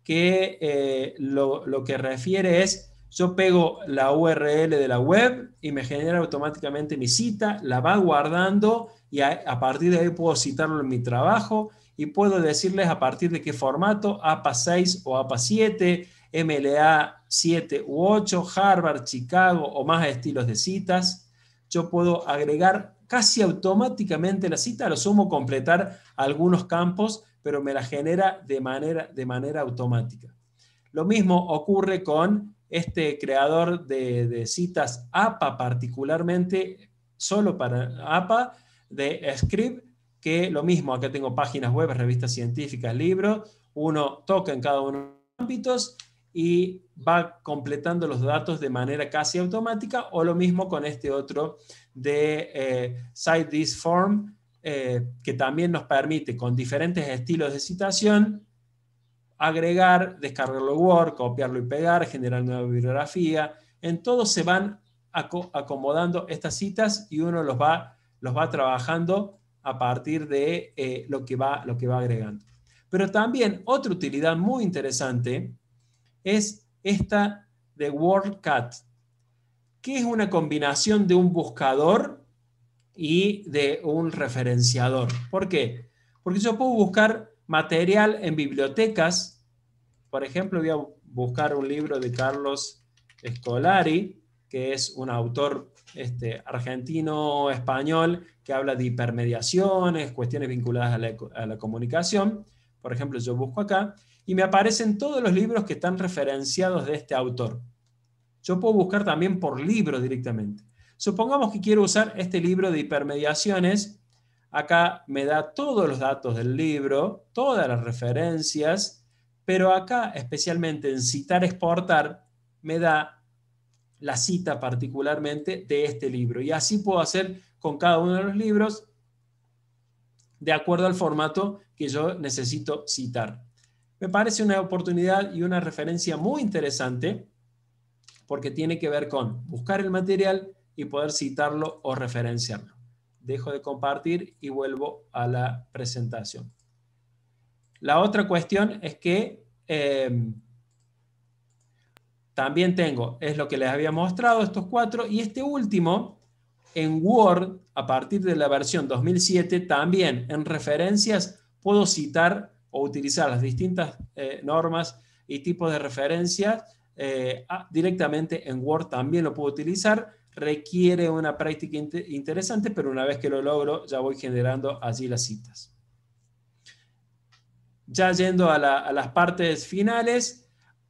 que eh, lo, que refiere es, yo pego la URL de la web y me genera automáticamente mi cita, la va guardando y a partir de ahí puedo citarlo en mi trabajo y puedo decirles a partir de qué formato, APA 6 o APA 7, MLA 7 u 8, Harvard, Chicago o más estilos de citas. Yo puedo agregar casi automáticamente la cita, lo sumo completar algunos campos, pero me la genera de manera, de manera automática. Lo mismo ocurre con este creador de, de citas APA particularmente, solo para APA, de Script, que lo mismo, acá tengo páginas web, revistas científicas, libros, uno toca en cada uno de los ámbitos y va completando los datos de manera casi automática, o lo mismo con este otro de eh, Cite This Form, eh, que también nos permite con diferentes estilos de citación agregar, descargarlo Word, copiarlo y pegar, generar nueva bibliografía. En todo se van acomodando estas citas y uno los va, los va trabajando a partir de eh, lo, que va, lo que va agregando. Pero también otra utilidad muy interesante es esta de WordCat, que es una combinación de un buscador y de un referenciador. ¿Por qué? Porque yo puedo buscar material en bibliotecas. Por ejemplo, voy a buscar un libro de Carlos Scolari, que es un autor este, argentino español que habla de hipermediaciones, cuestiones vinculadas a la, a la comunicación. Por ejemplo, yo busco acá y me aparecen todos los libros que están referenciados de este autor. Yo puedo buscar también por libro directamente. Supongamos que quiero usar este libro de hipermediaciones. Acá me da todos los datos del libro, todas las referencias, pero acá, especialmente en citar exportar, me da la cita particularmente de este libro. Y así puedo hacer con cada uno de los libros de acuerdo al formato que yo necesito citar. Me parece una oportunidad y una referencia muy interesante porque tiene que ver con buscar el material y poder citarlo o referenciarlo. Dejo de compartir y vuelvo a la presentación. La otra cuestión es que eh, también tengo, es lo que les había mostrado, estos cuatro. Y este último, en Word, a partir de la versión 2007, también en referencias puedo citar o utilizar las distintas eh, normas y tipos de referencias eh, directamente en Word también lo puedo utilizar. Requiere una práctica interesante, pero una vez que lo logro, ya voy generando allí las citas. Ya yendo a las partes finales,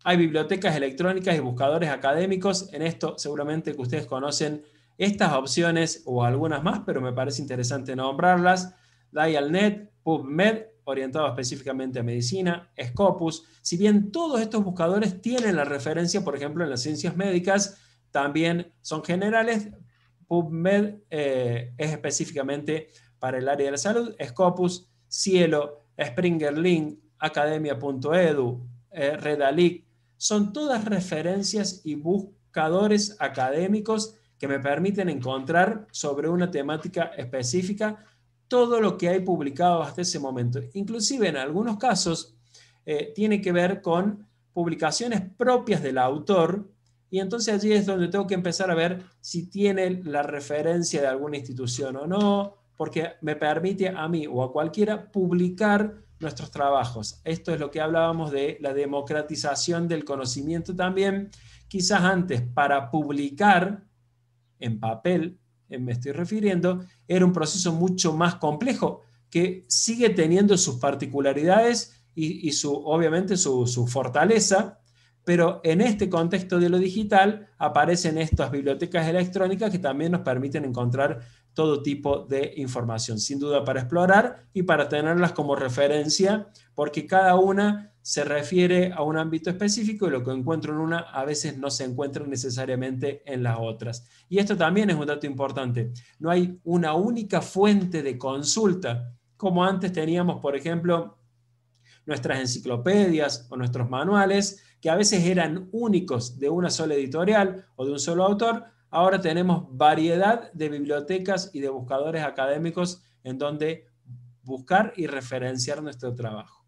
hay bibliotecas electrónicas y buscadores académicos. En esto seguramente que ustedes conocen estas opciones o algunas más, pero me parece interesante nombrarlas. Dialnet, PubMed, orientado específicamente a medicina, Scopus. Si bien todos estos buscadores tienen la referencia, por ejemplo, en las ciencias médicas, también son generales. PubMed eh, es específicamente para el área de la salud. Scopus, Cielo, Springerlink, Academia.edu, eh, Redalic, son todas referencias y buscadores académicos que me permiten encontrar sobre una temática específica todo lo que hay publicado hasta ese momento. Inclusive en algunos casos eh, tiene que ver con publicaciones propias del autor y entonces allí es donde tengo que empezar a ver si tiene la referencia de alguna institución o no, porque me permite a mí o a cualquiera publicar nuestros trabajos. Esto es lo que hablábamos de la democratización del conocimiento también. Quizás antes, para publicar en papel, eh, me estoy refiriendo, era un proceso mucho más complejo que sigue teniendo sus particularidades y, su, obviamente su, su fortaleza, pero en este contexto de lo digital aparecen estas bibliotecas electrónicas que también nos permiten encontrar todo tipo de información, sin duda para explorar y para tenerlas como referencia, porque cada una se refiere a un ámbito específico y lo que encuentro en una a veces no se encuentra necesariamente en las otras. Y esto también es un dato importante. No hay una única fuente de consulta, como antes teníamos, por ejemplo, nuestras enciclopedias o nuestros manuales, que a veces eran únicos de una sola editorial o de un solo autor, ahora tenemos variedad de bibliotecas y de buscadores académicos en donde buscar y referenciar nuestro trabajo.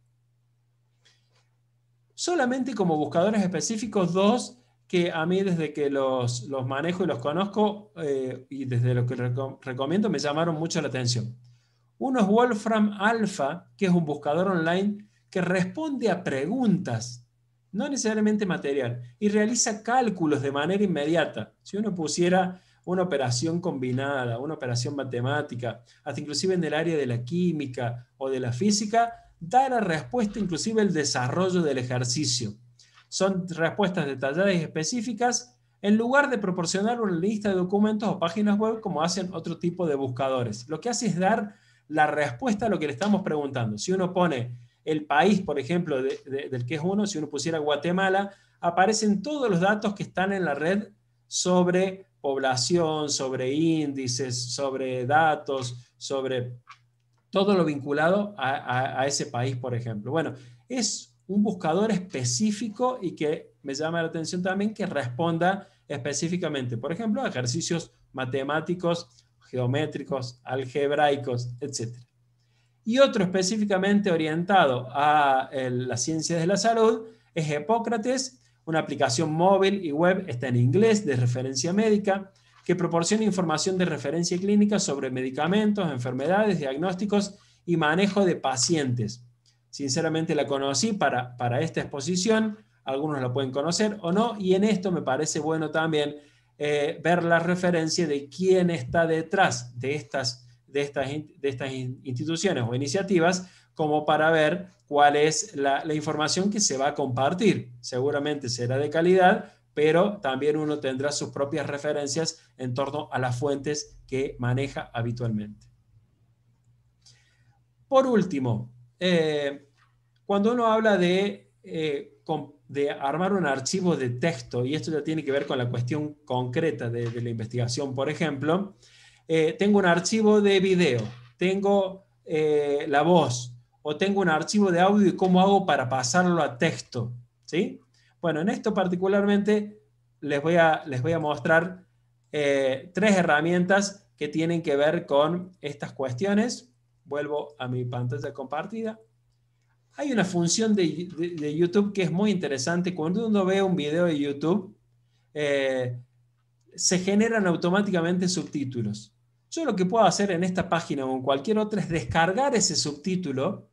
Solamente como buscadores específicos, dos que a mí desde que los, manejo y los conozco eh, y desde lo que recomiendo me llamaron mucho la atención. Uno es Wolfram Alpha, que es un buscador online que responde a preguntas no necesariamente material, y realiza cálculos de manera inmediata. Si uno pusiera una operación combinada, una operación matemática, hasta inclusive en el área de la química o de la física, da la respuesta inclusive el desarrollo del ejercicio. Son respuestas detalladas y específicas en lugar de proporcionar una lista de documentos o páginas web como hacen otro tipo de buscadores. Lo que hace es dar la respuesta a lo que le estamos preguntando. Si uno pone el país, por ejemplo, del que es uno, si uno pusiera Guatemala, aparecen todos los datos que están en la red sobre población, sobre índices, sobre datos, sobre todo lo vinculado a, a, ese país, por ejemplo. Bueno, es un buscador específico y que me llama la atención también que responda específicamente, por ejemplo, a ejercicios matemáticos, geométricos, algebraicos, etc y otro específicamente orientado a las ciencias de la salud es Hipócrates, una aplicación móvil y web, está en inglés, de referencia médica, que proporciona información de referencia clínica sobre medicamentos, enfermedades, diagnósticos y manejo de pacientes. Sinceramente la conocí para, para esta exposición, algunos la pueden conocer o no, y en esto me parece bueno también eh, ver la referencia de quién está detrás de estas de estas, de estas instituciones o iniciativas como para ver cuál es la, información que se va a compartir. Seguramente será de calidad, pero también uno tendrá sus propias referencias en torno a las fuentes que maneja habitualmente. Por último, eh, cuando uno habla de, eh, de, armar un archivo de texto, y esto ya tiene que ver con la cuestión concreta de la investigación, por ejemplo, eh, tengo un archivo de video, tengo eh, la voz o tengo un archivo de audio y cómo hago para pasarlo a texto. Bueno, en esto particularmente les voy a, les voy a mostrar eh, tres herramientas que tienen que ver con estas cuestiones. Vuelvo a mi pantalla compartida. Hay una función de, YouTube que es muy interesante. Cuando uno ve un video de YouTube, se generan automáticamente subtítulos. Yo lo que puedo hacer en esta página o en cualquier otra es descargar ese subtítulo,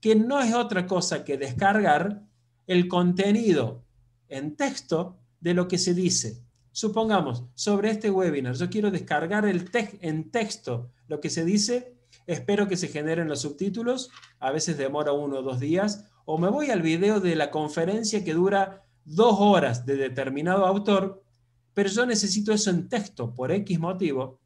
que no es otra cosa que descargar el contenido en texto de lo que se dice. Supongamos, sobre este webinar, yo quiero descargar el en texto lo que se dice, espero que se generen los subtítulos, a veces demora uno o dos días, o me voy al video de la conferencia que dura dos horas de determinado autor, pero yo necesito eso en texto por X motivo,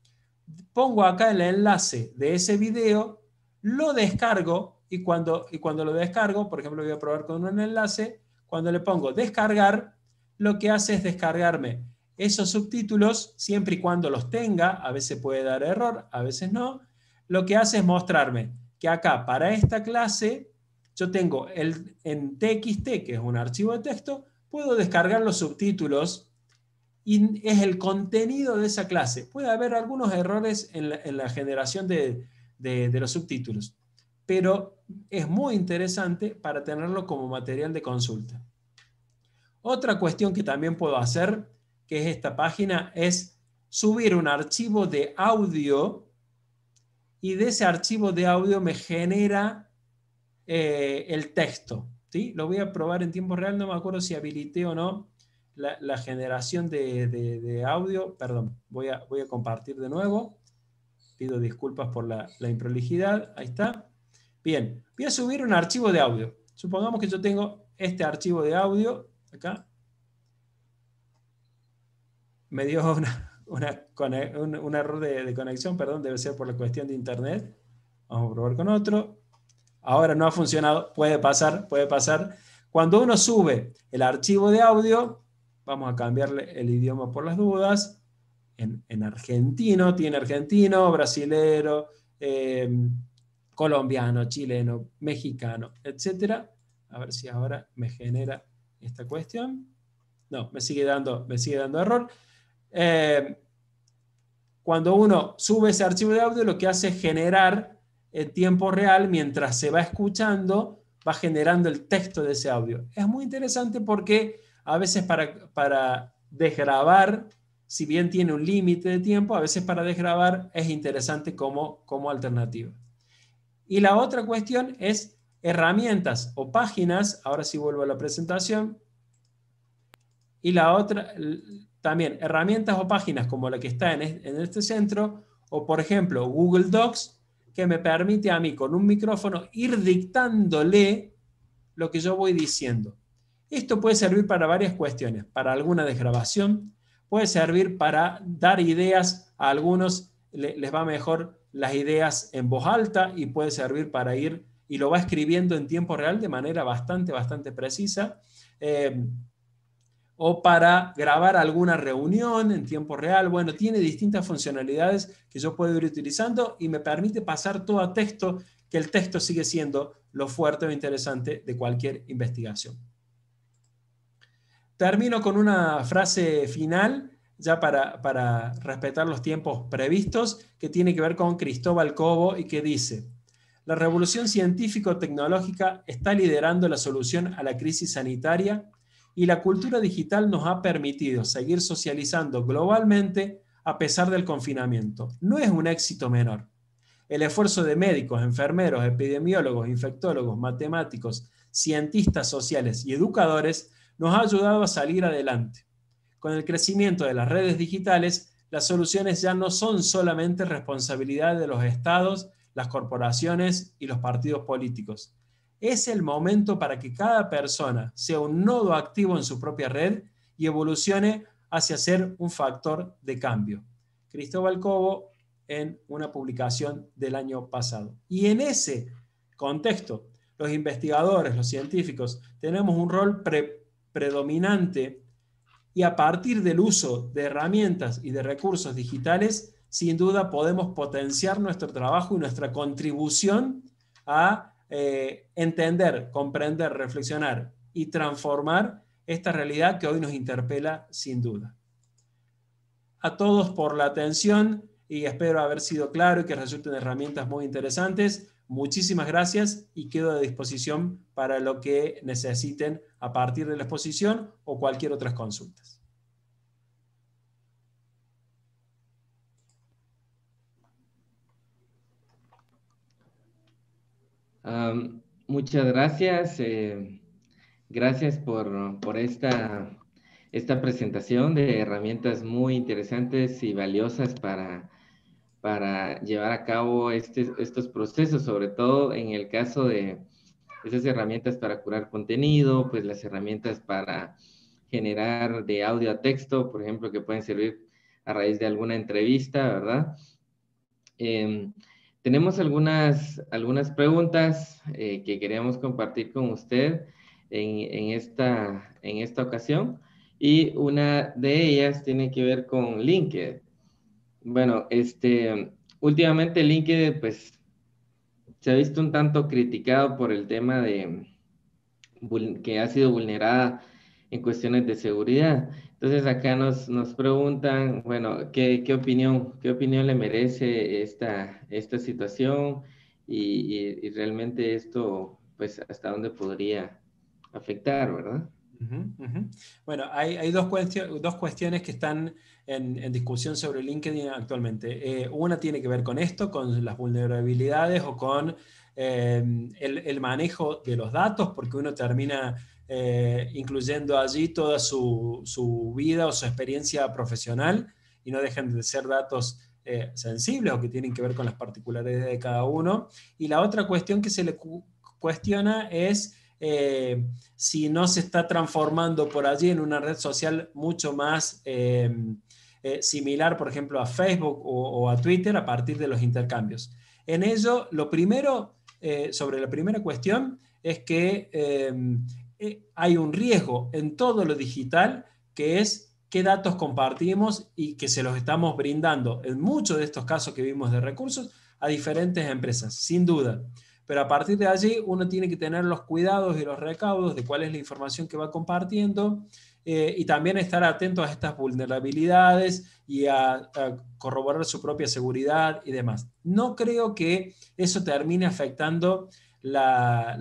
pongo acá el enlace de ese video, lo descargo y cuando, y cuando lo descargo, por ejemplo, voy a probar con un enlace, cuando le pongo descargar, lo que hace es descargarme esos subtítulos siempre y cuando los tenga, a veces puede dar error, a veces no, lo que hace es mostrarme que acá para esta clase yo tengo el, en TXT, que es un archivo de texto, puedo descargar los subtítulos y es el contenido de esa clase. Puede haber algunos errores en la, generación de, los subtítulos, pero es muy interesante para tenerlo como material de consulta. Otra cuestión que también puedo hacer, que es esta página, es subir un archivo de audio y de ese archivo de audio me genera eh, el texto. ¿sí? Lo voy a probar en tiempo real, no me acuerdo si habilité o no la, generación de, audio, perdón, voy a, voy a compartir de nuevo, pido disculpas por la, la improlijidad, ahí está. Bien, voy a subir un archivo de audio. Supongamos que yo tengo este archivo de audio, acá. Me dio un, error de, de, conexión, perdón, debe ser por la cuestión de internet. Vamos a probar con otro. Ahora no ha funcionado, puede pasar, puede pasar. Cuando uno sube el archivo de audio, Vamos a cambiarle el idioma por las dudas. En, argentino, tiene argentino, brasilero, em, colombiano, chileno, mexicano, etc. A ver si ahora me genera esta cuestión. No, me sigue dando, me sigue dando error. Em, cuando uno sube ese archivo de audio, lo que hace es generar en tiempo real, mientras se va escuchando, va generando el texto de ese audio. Es muy interesante porque a veces para, para desgravar, si bien tiene un límite de tiempo, a veces para desgravar es interesante como, como alternativa. Y la otra cuestión es herramientas o páginas, ahora sí vuelvo a la presentación, y la otra, también herramientas o páginas como la que está en, en este centro, o por ejemplo Google Docs, que me permite a mí con un micrófono ir dictándole lo que yo voy diciendo. Esto puede servir para varias cuestiones, para alguna desgrabación, puede servir para dar ideas, a algunos les va mejor las ideas en voz alta y puede servir para ir y lo va escribiendo en tiempo real de manera bastante, bastante precisa. Eh, o para grabar alguna reunión en tiempo real. Bueno, tiene distintas funcionalidades que yo puedo ir utilizando y me permite pasar todo a texto, que el texto sigue siendo lo fuerte o interesante de cualquier investigación. Termino con una frase final, ya para, respetar los tiempos previstos, que tiene que ver con Cristóbal Cobo y que dice, la revolución científico-tecnológica está liderando la solución a la crisis sanitaria y la cultura digital nos ha permitido seguir socializando globalmente a pesar del confinamiento. No es un éxito menor. El esfuerzo de médicos, enfermeros, epidemiólogos, infectólogos, matemáticos, cientistas sociales y educadores nos ha ayudado a salir adelante. Con el crecimiento de las redes digitales, las soluciones ya no son solamente responsabilidad de los estados, las corporaciones y los partidos políticos. Es el momento para que cada persona sea un nodo activo en su propia red y evolucione hacia ser un factor de cambio. Cristóbal Cobo en una publicación del año pasado. Y en ese contexto, los investigadores, los científicos, tenemos un rol pre predominante y a partir del uso de herramientas y de recursos digitales, sin duda podemos potenciar nuestro trabajo y nuestra contribución a eh, entender, comprender, reflexionar y transformar esta realidad que hoy nos interpela sin duda. A todos por la atención y espero haber sido claro y que resulten herramientas muy interesantes. Muchísimas gracias y quedo a disposición para lo que necesiten a partir de la exposición o cualquier otra consulta. muchas gracias. Eh, gracias por, por esta, esta presentación de herramientas muy interesantes y valiosas para para llevar a cabo este, estos procesos, sobre todo en el caso de esas herramientas para curar contenido, pues las herramientas para generar de audio a texto, por ejemplo, que pueden servir a raíz de alguna entrevista, ¿verdad? Em, tenemos algunas, algunas preguntas eh, que queríamos compartir con usted en, esta, en esta ocasión y una de ellas tiene que ver con LinkedIn. Bueno, este, últimamente LinkedIn, pues, se ha visto un tanto criticado por el tema de que ha sido vulnerada en cuestiones de seguridad. Entonces acá nos, nos preguntan, bueno, ¿qué, ¿qué, opinión, qué opinión le merece esta, esta situación y, y, realmente esto, pues, hasta dónde podría afectar, ¿verdad? Bueno, hay, hay dos, dos, cuestiones que están en, discusión sobre LinkedIn actualmente. Eh, una tiene que ver con esto, con las vulnerabilidades o con eh, el, manejo de los datos, porque uno termina eh, incluyendo allí toda su, vida o su experiencia profesional y no dejan de ser datos sensibles o que tienen que ver con las particularidades de cada uno. Y la otra cuestión que se le cuestiona es si no se está transformando por allí en una red social mucho más... Eh, similar, por ejemplo, a Facebook o, a Twitter a partir de los intercambios. En ello, lo primero, eh, sobre la primera cuestión, es que em, eh, hay un riesgo en todo lo digital que es qué datos compartimos y que se los estamos brindando en muchos de estos casos que vimos de recursos a diferentes empresas, sin duda. Pero a partir de allí uno tiene que tener los cuidados y los recaudos de cuál es la información que va compartiendo, eh, y también estar atento a estas vulnerabilidades y a, corroborar su propia seguridad y demás. No creo que eso termine afectando la,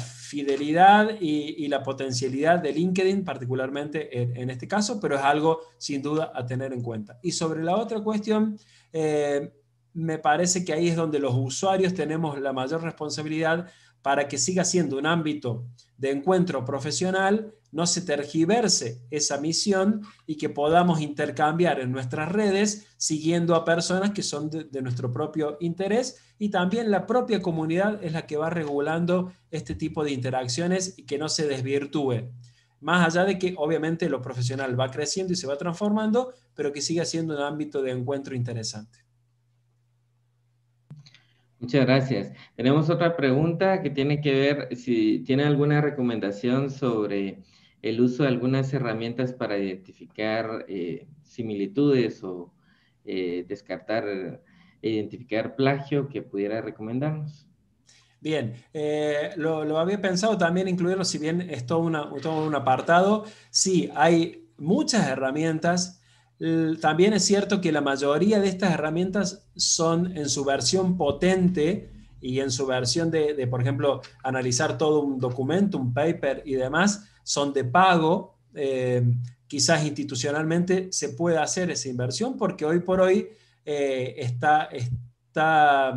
fidelidad y, la potencialidad de LinkedIn, particularmente en, este caso, pero es algo sin duda a tener en cuenta. Y sobre la otra cuestión, eh, me parece que ahí es donde los usuarios tenemos la mayor responsabilidad para que siga siendo un ámbito de encuentro profesional, no se tergiverse esa misión y que podamos intercambiar en nuestras redes siguiendo a personas que son de, nuestro propio interés y también la propia comunidad es la que va regulando este tipo de interacciones y que no se desvirtúe. Más allá de que obviamente lo profesional va creciendo y se va transformando, pero que siga siendo un ámbito de encuentro interesante. Muchas gracias. Tenemos otra pregunta que tiene que ver si tiene alguna recomendación sobre el uso de algunas herramientas para identificar eh, similitudes o eh, descartar, identificar plagio que pudiera recomendarnos. Bien, eh, lo, había pensado también incluirlo, si bien es todo un apartado, sí, hay muchas herramientas eh, también es cierto que la mayoría de estas herramientas son en su versión potente y en su versión de, por ejemplo, analizar todo un documento, un paper y demás, son de pago. Eh, quizás institucionalmente se pueda hacer esa inversión porque hoy por hoy eh, está, está,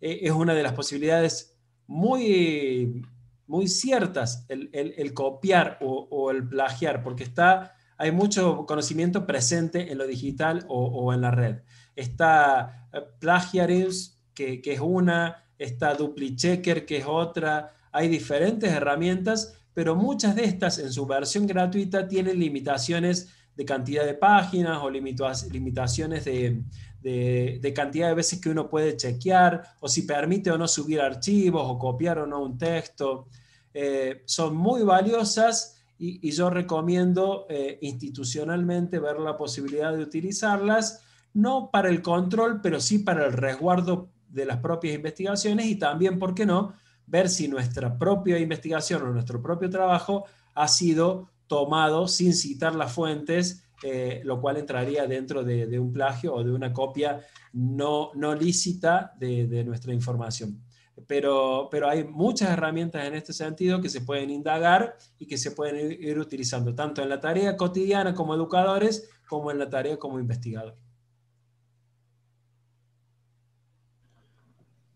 es una de las posibilidades muy, muy ciertas el, copiar o el plagiar, porque está hay mucho conocimiento presente en lo digital o, en la red. Está eh, Plagiarism, que, es una, está DupliChecker, que es otra. Hay diferentes herramientas, pero muchas de estas en su versión gratuita tienen limitaciones de cantidad de páginas o limitaciones de, cantidad de veces que uno puede chequear o si permite o no subir archivos o copiar o no un texto. Eh, son muy valiosas y, yo recomiendo eh, institucionalmente ver la posibilidad de utilizarlas, no para el control, pero sí para el resguardo de las propias investigaciones y también, ¿por qué no?, ver si nuestra propia investigación o nuestro propio trabajo ha sido tomado sin citar las fuentes, eh, lo cual entraría dentro de, un plagio o de una copia no, lícita de nuestra información pero, pero hay muchas herramientas en este sentido que se pueden indagar y que se pueden ir, utilizando, tanto en la tarea cotidiana como educadores, como en la tarea como investigador.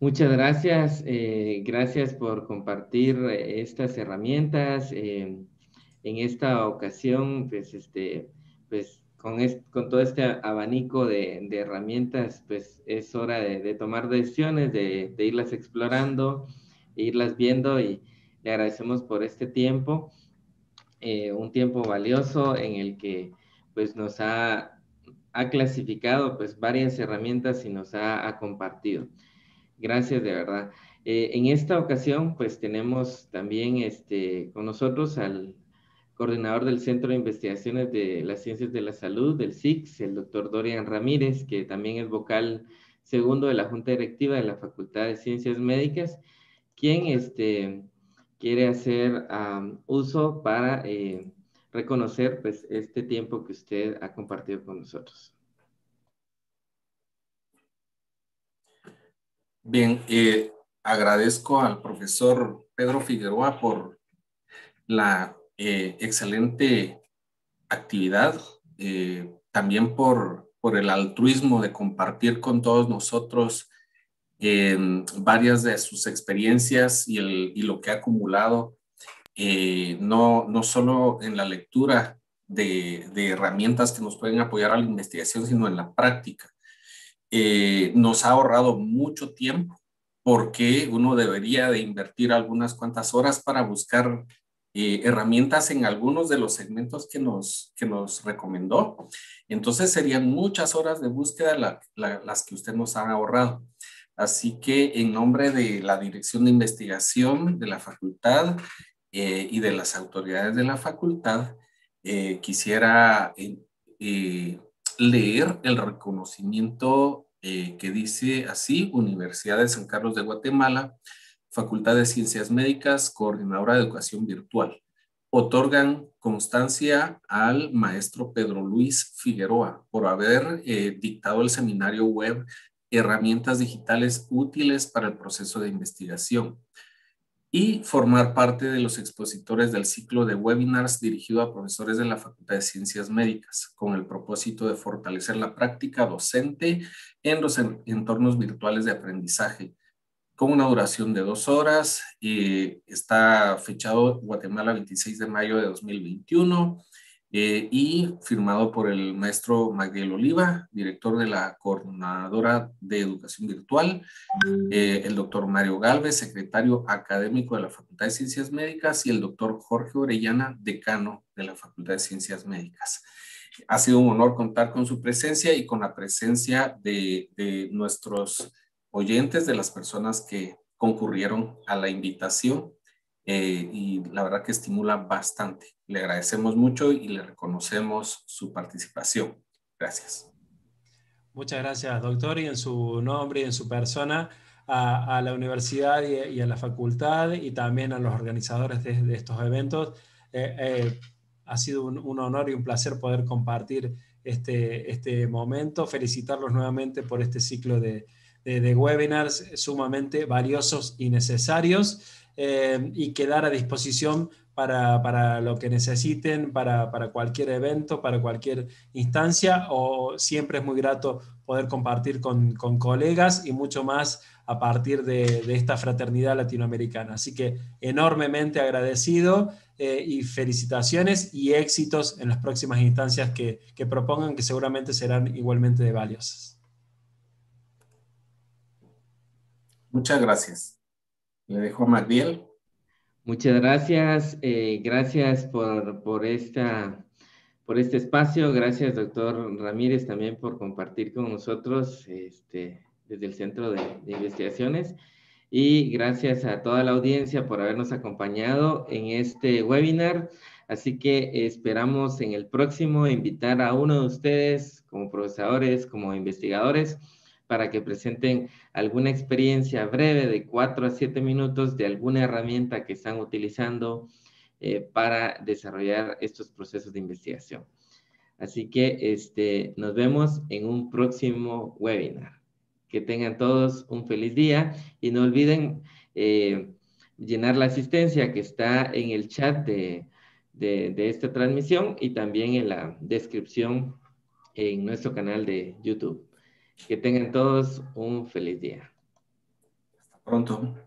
Muchas gracias, eh, gracias por compartir eh, estas herramientas. Eh, en esta ocasión, pues, este, pues con, todo este abanico de, herramientas, pues es hora de, tomar decisiones, de, irlas explorando, irlas viendo y le agradecemos por este tiempo, eh, un tiempo valioso en el que pues nos ha, clasificado pues varias herramientas y nos ha, compartido. Gracias de verdad. Eh, en esta ocasión pues tenemos también este, con nosotros al, coordinador del Centro de Investigaciones de las Ciencias de la Salud, del CICS, el doctor Dorian Ramírez, que también es vocal segundo de la Junta Directiva de la Facultad de Ciencias Médicas, quien este, quiere hacer uso para eh, reconocer pues, este tiempo que usted ha compartido con nosotros. Bien, eh, agradezco al profesor Pedro Figueroa por la eh, excelente actividad, eh, también por, por el altruismo de compartir con todos nosotros eh, varias de sus experiencias y, el, y lo que ha acumulado, no, no solo en la lectura de, de, herramientas que nos pueden apoyar a la investigación, sino en la práctica. nos ha ahorrado mucho tiempo porque uno debería de invertir algunas cuantas horas para buscar eh, herramientas en algunos de los segmentos que nos, que nos recomendó. Entonces serían muchas horas de búsqueda las que usted nos ha ahorrado. Así que en nombre de la Dirección de Investigación de la Facultad eh, y de las autoridades de la facultad, eh, quisiera leer el reconocimiento que dice así, Universidad de San Carlos de Guatemala, Facultad de Ciencias Médicas, coordinadora de educación virtual. Otorgan constancia al maestro Pedro Luis Figueroa por haber eh, dictado el seminario web Herramientas Digitales Útiles para el Proceso de Investigación y formar parte de los expositores del ciclo de webinars dirigido a profesores de la Facultad de Ciencias Médicas, con el propósito de fortalecer la práctica docente en los entornos virtuales de aprendizaje, con una duración de dos horas. y eh, está fechado Guatemala 26 de mayo de 2021 eh, y firmado por el maestro Miguel Oliva, director de la Coordinadora de Educación Virtual, eh, el doctor Mario Galvez, secretario académico de la Facultad de Ciencias Médicas y el doctor Jorge Orellana, decano de la Facultad de Ciencias Médicas. Ha sido un honor contar con su presencia y con la presencia de nuestros oyentes, de las personas que concurrieron a la invitación eh, y la verdad que estimula bastante. Le agradecemos mucho y le reconocemos su participación. Gracias. Muchas gracias, doctor, y en su nombre y en su persona a, la universidad y, a la facultad y también a los organizadores de, estos eventos. Eh, eh, ha sido un, un, honor y un placer poder compartir este, este momento, felicitarlos nuevamente por este ciclo de, de, webinars sumamente valiosos y necesarios eh, y quedar a disposición para, lo que necesiten, para, cualquier evento, para cualquier instancia, o siempre es muy grato poder compartir con, colegas y mucho más a partir de, esta fraternidad latinoamericana. Así que enormemente agradecido eh, y felicitaciones y éxitos en las próximas instancias que, que propongan, que seguramente serán igualmente de valiosas. Muchas gracias. Le dejo a Magdiel. Muchas gracias. Eh, gracias por, por, este espacio. Gracias, doctor Ramírez, también por compartir con nosotros este, desde el Centro de Investigaciones. Y gracias a toda la audiencia por habernos acompañado en este webinar. Así que esperamos en el próximo invitar a uno de ustedes como profesores, como investigadores, para que presenten alguna experiencia breve de 4 a siete minutos de alguna herramienta que están utilizando eh, para desarrollar estos procesos de investigación. Así que este, nos vemos en un próximo webinar. Que tengan todos un feliz día y no olviden eh, llenar la asistencia que está en el chat de esta transmisión y también en la descripción en nuestro canal de YouTube. Que tengan todos un feliz día. Hasta pronto.